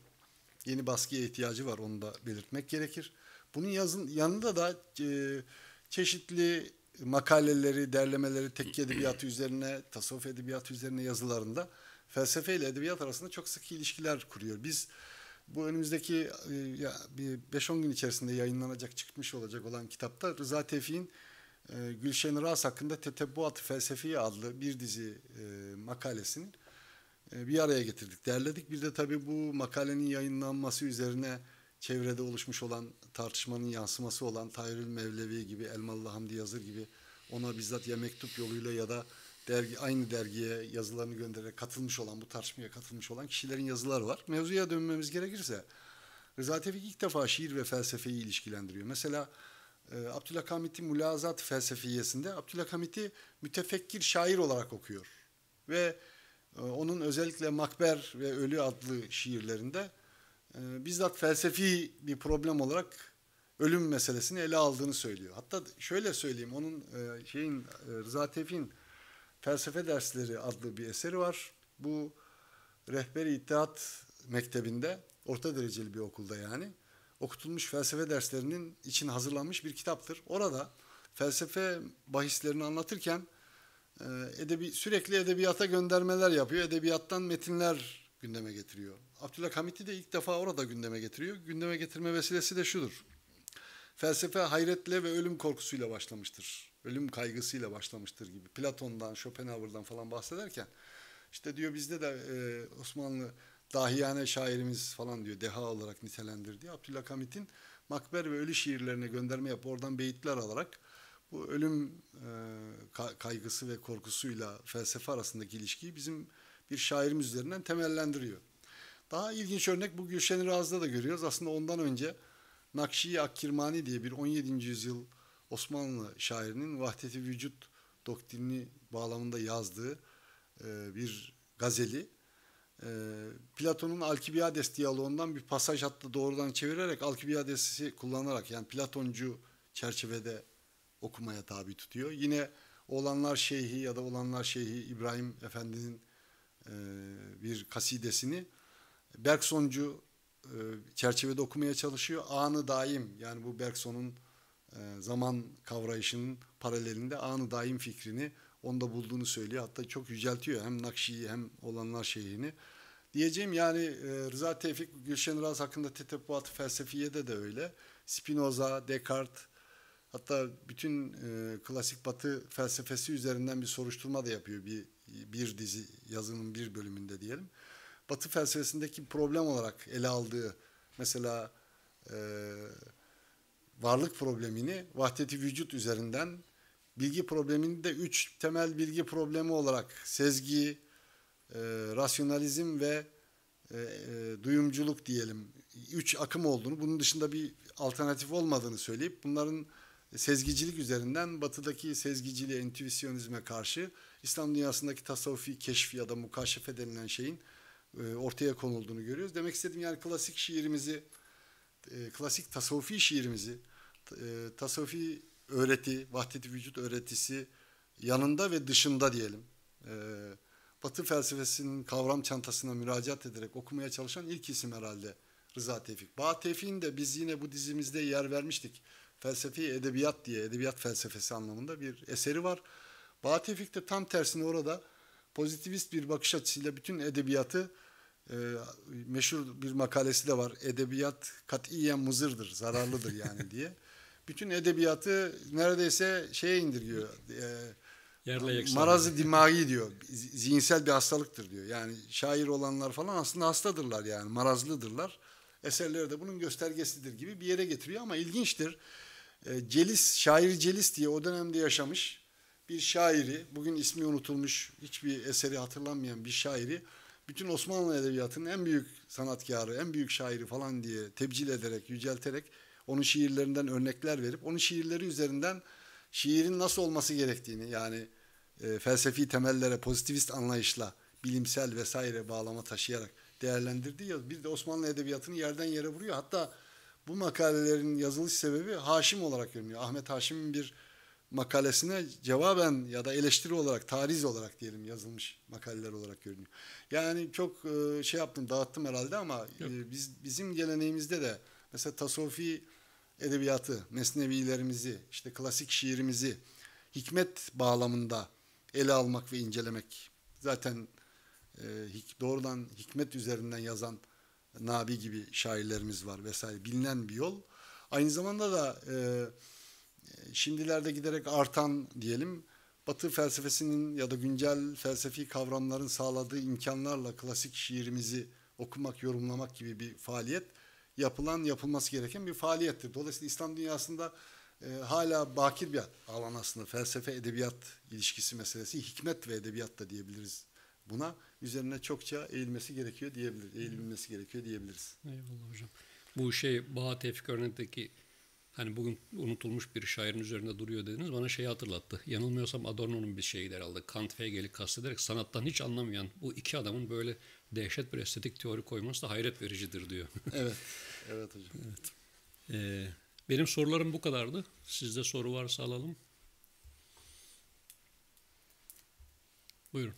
Yeni baskıya ihtiyacı var onu da belirtmek gerekir. Bunun yazın, yanında da e, çeşitli makaleleri, derlemeleri, tekke edebiyatı üzerine, tasavvuf edebiyatı üzerine yazılarında felsefe ile edebiyat arasında çok sık ilişkiler kuruyor. Biz bu önümüzdeki e, bir 5-10 gün içerisinde yayınlanacak, çıkmış olacak olan kitapta Rıza Tevfik'in e, Gülşen Ras hakkında tetebbuat Felsefi adlı bir dizi e, makalesini bir araya getirdik, derledik. Bir de tabii bu makalenin yayınlanması üzerine çevrede oluşmuş olan tartışmanın yansıması olan Tayrül Mevlevi gibi, Elmalı Hamdi Yazır gibi ona bizzat ya mektup yoluyla ya da dergi aynı dergiye yazılarını göndererek katılmış olan bu tartışmaya katılmış olan kişilerin yazıları var. Mevzuya dönmemiz gerekirse Rıza Tevfik ilk defa şiir ve felsefeyi ilişkilendiriyor. Mesela e, Abdülhakamit'i Mülazat felsefiyesinde Abdülhakamit'i mütefekkir şair olarak okuyor. Ve e, onun özellikle Makber ve Ölü adlı şiirlerinde e, bizzat felsefi bir problem olarak ölüm meselesini ele aldığını söylüyor. Hatta şöyle söyleyeyim onun e, şeyin e, Rıza Tevfik'in Felsefe Dersleri adlı bir eseri var. Bu Rehberi İttihat Mektebi'nde, orta dereceli bir okulda yani, okutulmuş felsefe derslerinin için hazırlanmış bir kitaptır. Orada felsefe bahislerini anlatırken e, edebi, sürekli edebiyata göndermeler yapıyor. Edebiyattan metinler gündeme getiriyor. Abdullah Hamit'i de ilk defa orada gündeme getiriyor. Gündeme getirme vesilesi de şudur. Felsefe hayretle ve ölüm korkusuyla başlamıştır ölüm kaygısıyla başlamıştır gibi. Platon'dan, Schopenhauer'dan falan bahsederken işte diyor bizde de e, Osmanlı dahiyane şairimiz falan diyor deha olarak nitelendirdiği Abdülhakamit'in makber ve ölü şiirlerine gönderme yapıp oradan beyitler alarak bu ölüm e, kaygısı ve korkusuyla felsefe arasındaki ilişkiyi bizim bir şairimiz üzerinden temellendiriyor. Daha ilginç örnek bu Gülşen Raz'da da görüyoruz. Aslında ondan önce Nakşi Akkirmani diye bir 17. yüzyıl Osmanlı şairinin vahdeti vücut doktrini bağlamında yazdığı e, bir gazeli. E, Platon'un Alkibiades diyaloğundan bir pasaj hatta doğrudan çevirerek Alkibiades'i kullanarak yani Platoncu çerçevede okumaya tabi tutuyor. Yine Olanlar Şeyhi ya da Olanlar Şeyhi İbrahim Efendi'nin e, bir kasidesini Bergsoncu e, çerçevede okumaya çalışıyor. Anı daim yani bu Bergson'un e, zaman kavrayışının paralelinde anı daim fikrini onda bulduğunu söylüyor. Hatta çok yüceltiyor hem Nakşi'yi hem olanlar şeyini. Diyeceğim yani e, Rıza Tevfik Gülşen Raz hakkında tetepuat felsefiyede de öyle. Spinoza, Descartes hatta bütün e, klasik batı felsefesi üzerinden bir soruşturma da yapıyor bir, bir dizi yazının bir bölümünde diyelim. Batı felsefesindeki problem olarak ele aldığı mesela e, varlık problemini vahdeti vücut üzerinden bilgi problemini de üç temel bilgi problemi olarak sezgi, e, rasyonalizm ve e, e, duyumculuk diyelim. Üç akım olduğunu, bunun dışında bir alternatif olmadığını söyleyip bunların sezgicilik üzerinden batıdaki sezgiciliğe, entüisyonizme karşı İslam dünyasındaki tasavvufi keşfi ya da mukaşefe denilen şeyin e, ortaya konulduğunu görüyoruz. Demek istediğim yani klasik şiirimizi e, klasik tasavvufi şiirimizi, e, tasavvufi öğreti, vahdeti vücut öğretisi yanında ve dışında diyelim. E, Batı felsefesinin kavram çantasına müracaat ederek okumaya çalışan ilk isim herhalde Rıza Tevfik. Bağ Tevfik'in de biz yine bu dizimizde yer vermiştik. Felsefi edebiyat diye, edebiyat felsefesi anlamında bir eseri var. Bağ Tevfik de tam tersine orada pozitivist bir bakış açısıyla bütün edebiyatı e, meşhur bir makalesi de var. Edebiyat katiyen muzırdır, zararlıdır yani diye. Bütün edebiyatı neredeyse şeye indiriyor. E, Yerle yakışan. Marazı dimagi diyor. Zihinsel bir hastalıktır diyor. Yani şair olanlar falan aslında hastadırlar yani. Marazlıdırlar. Eserleri de bunun göstergesidir gibi bir yere getiriyor ama ilginçtir. E, Celis, şair Celis diye o dönemde yaşamış bir şairi, bugün ismi unutulmuş, hiçbir eseri hatırlanmayan bir şairi bütün Osmanlı edebiyatının en büyük sanatkarı, en büyük şairi falan diye tebcil ederek, yücelterek onun şiirlerinden örnekler verip onun şiirleri üzerinden şiirin nasıl olması gerektiğini yani e, felsefi temellere, pozitivist anlayışla, bilimsel vesaire bağlama taşıyarak değerlendirdiği ya bir de Osmanlı edebiyatını yerden yere vuruyor. Hatta bu makalelerin yazılış sebebi Haşim olarak görünüyor. Ahmet Haşim'in bir makalesine cevaben ya da eleştiri olarak, tariz olarak diyelim yazılmış makaleler olarak görünüyor. Yani çok e, şey yaptım, dağıttım herhalde ama e, Yok. biz bizim geleneğimizde de mesela tasofi edebiyatı, mesnevilerimizi, işte klasik şiirimizi hikmet bağlamında ele almak ve incelemek. Zaten e, doğrudan hikmet üzerinden yazan Nabi gibi şairlerimiz var vesaire bilinen bir yol. Aynı zamanda da e, şimdilerde giderek artan diyelim Batı felsefesinin ya da güncel felsefi kavramların sağladığı imkanlarla klasik şiirimizi okumak, yorumlamak gibi bir faaliyet yapılan, yapılması gereken bir faaliyettir. Dolayısıyla İslam dünyasında e, hala bakir bir alan aslında felsefe edebiyat ilişkisi meselesi, hikmet ve edebiyat da diyebiliriz buna. Üzerine çokça eğilmesi gerekiyor diyebilir, eğilmesi gerekiyor diyebiliriz. Eyvallah hocam. Bu şey Baha Tevfik hani bugün unutulmuş bir şairin üzerinde duruyor dediniz bana şeyi hatırlattı. Yanılmıyorsam Adorno'nun bir şeyi herhalde Kant Hegel'i kastederek sanattan hiç anlamayan bu iki adamın böyle dehşet bir estetik teori koyması da hayret vericidir diyor. evet, evet hocam. Evet. Ee, benim sorularım bu kadardı. Sizde soru varsa alalım. Buyurun.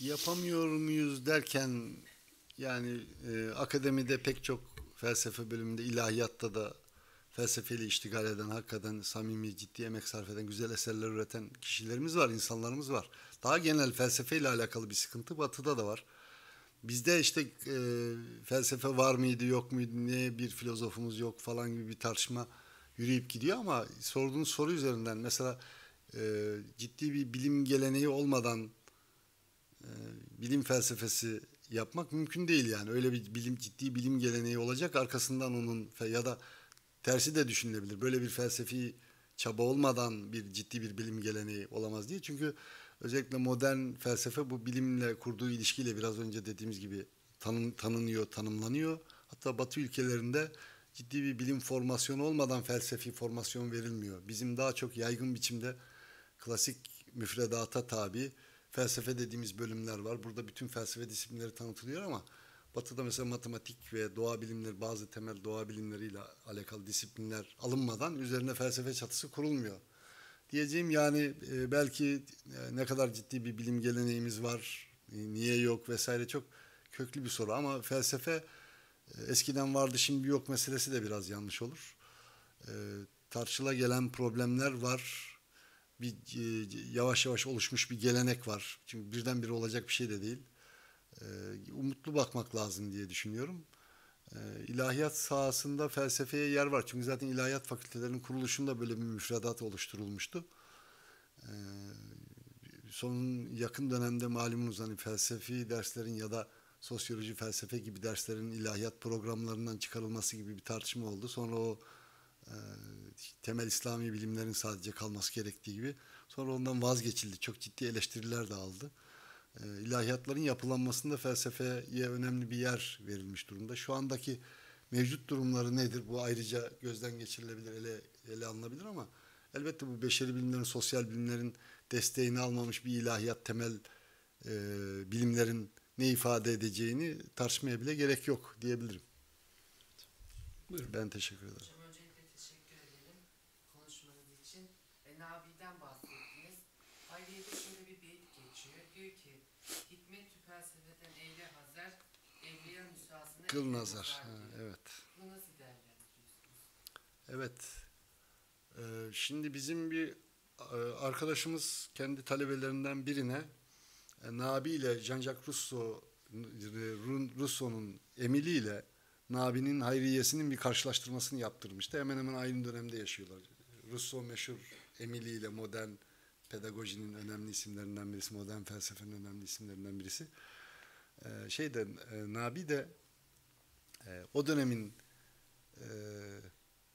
yapamıyor muyuz derken yani e, akademide pek çok felsefe bölümünde ilahiyatta da felsefeyle iştigal eden, hakikaten samimi, ciddi emek sarf eden, güzel eserler üreten kişilerimiz var, insanlarımız var. Daha genel felsefeyle alakalı bir sıkıntı batıda da var. Bizde işte e, felsefe var mıydı, yok muydu, niye bir filozofumuz yok falan gibi bir tartışma yürüyüp gidiyor ama sorduğun soru üzerinden mesela e, ciddi bir bilim geleneği olmadan e, bilim felsefesi yapmak mümkün değil yani. Öyle bir bilim ciddi bilim geleneği olacak arkasından onun ya da tersi de düşünülebilir. Böyle bir felsefi çaba olmadan bir ciddi bir bilim geleneği olamaz diye. Çünkü özellikle modern felsefe bu bilimle kurduğu ilişkiyle biraz önce dediğimiz gibi tanın, tanınıyor, tanımlanıyor. Hatta Batı ülkelerinde ciddi bir bilim formasyonu olmadan felsefi formasyon verilmiyor. Bizim daha çok yaygın biçimde klasik müfredata tabi felsefe dediğimiz bölümler var. Burada bütün felsefe disiplinleri tanıtılıyor ama Batı'da mesela matematik ve doğa bilimleri bazı temel doğa bilimleriyle alakalı disiplinler alınmadan üzerine felsefe çatısı kurulmuyor. Diyeceğim yani e, belki e, ne kadar ciddi bir bilim geleneğimiz var, e, niye yok vesaire çok köklü bir soru ama felsefe eskiden vardı şimdi yok meselesi de biraz yanlış olur. Tartışıla gelen problemler var bir e, yavaş yavaş oluşmuş bir gelenek var. Çünkü birdenbire olacak bir şey de değil. E, umutlu bakmak lazım diye düşünüyorum. E, ilahiyat sahasında felsefeye yer var. Çünkü zaten ilahiyat fakültelerinin kuruluşunda böyle bir müfredat oluşturulmuştu. Son yakın dönemde malumunuz hani felsefi derslerin ya da sosyoloji, felsefe gibi derslerin ilahiyat programlarından çıkarılması gibi bir tartışma oldu. Sonra o ee, temel İslami bilimlerin sadece kalması gerektiği gibi. Sonra ondan vazgeçildi. Çok ciddi eleştiriler de aldı. Ee, ilahiyatların yapılanmasında felsefeye önemli bir yer verilmiş durumda. Şu andaki mevcut durumları nedir? Bu ayrıca gözden geçirilebilir, ele, ele alınabilir ama elbette bu beşeri bilimlerin, sosyal bilimlerin desteğini almamış bir ilahiyat temel e, bilimlerin ne ifade edeceğini tartışmaya bile gerek yok diyebilirim. Buyurun. Ben teşekkür ederim. Kıl nazar. Ha, evet. Evet. Ee, şimdi bizim bir e, arkadaşımız kendi talebelerinden birine e, Nabi ile jean Russo, e, Russo'nun Emili ile Nabi'nin hayriyesinin bir karşılaştırmasını yaptırmıştı. Hemen hemen aynı dönemde yaşıyorlar. Russo meşhur Emili ile modern pedagojinin önemli isimlerinden birisi, modern felsefenin önemli isimlerinden birisi. Ee, şey de Nabi de e, o dönemin e,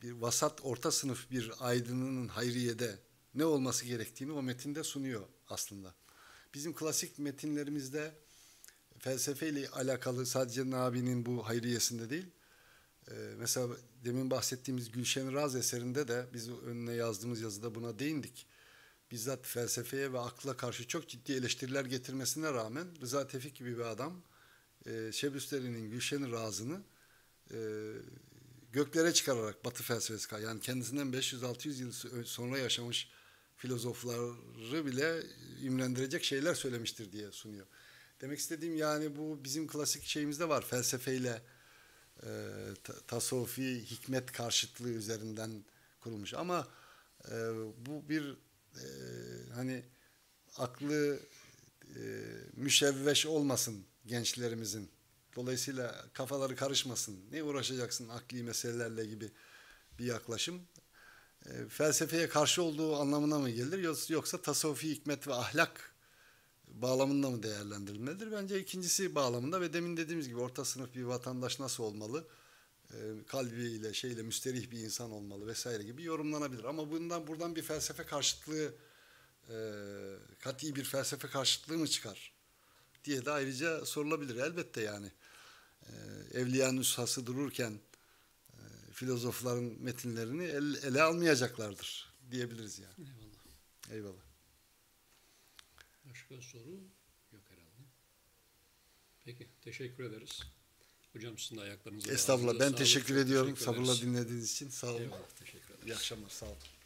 bir vasat orta sınıf bir aydınının hayriyede ne olması gerektiğini o metinde sunuyor aslında. Bizim klasik metinlerimizde felsefeyle alakalı sadece Nabi'nin bu hayriyesinde değil, e, mesela demin bahsettiğimiz Gülşen Raz eserinde de biz önüne yazdığımız yazıda buna değindik. Bizzat felsefeye ve akla karşı çok ciddi eleştiriler getirmesine rağmen Rıza Tevfik gibi bir adam e, Şebüsteri'nin Gülşen Raz'ını e, göklere çıkararak Batı felsefesi yani kendisinden 500-600 yıl sonra yaşamış filozofları bile imrendirecek şeyler söylemiştir diye sunuyor. Demek istediğim yani bu bizim klasik şeyimizde var felsefeyle e, tasavvufi hikmet karşıtlığı üzerinden kurulmuş ama e, bu bir e, hani aklı e, müşevveş olmasın gençlerimizin Dolayısıyla kafaları karışmasın. Ne uğraşacaksın akli meselelerle gibi bir yaklaşım. E, felsefeye karşı olduğu anlamına mı gelir yoksa tasavvufi hikmet ve ahlak bağlamında mı değerlendirilmelidir? Bence ikincisi bağlamında ve demin dediğimiz gibi orta sınıf bir vatandaş nasıl olmalı? E, kalbiyle, şeyle müsterih bir insan olmalı vesaire gibi yorumlanabilir. Ama bundan buradan bir felsefe karşıtlığı, e, kat'i bir felsefe karşıtlığı mı çıkar? diye de ayrıca sorulabilir elbette yani. Ee, evliya nüshası dururken e, filozofların metinlerini ele, ele almayacaklardır diyebiliriz yani. Eyvallah. Eyvallah. Başka soru yok herhalde. Peki teşekkür ederiz. Hocam sizin de ayaklarınıza Estağfurullah ben teşekkür ediyorum teşekkür sabırla dinlediğiniz için. Sağ olun. Eyvallah teşekkür ederiz. İyi akşamlar sağ olun.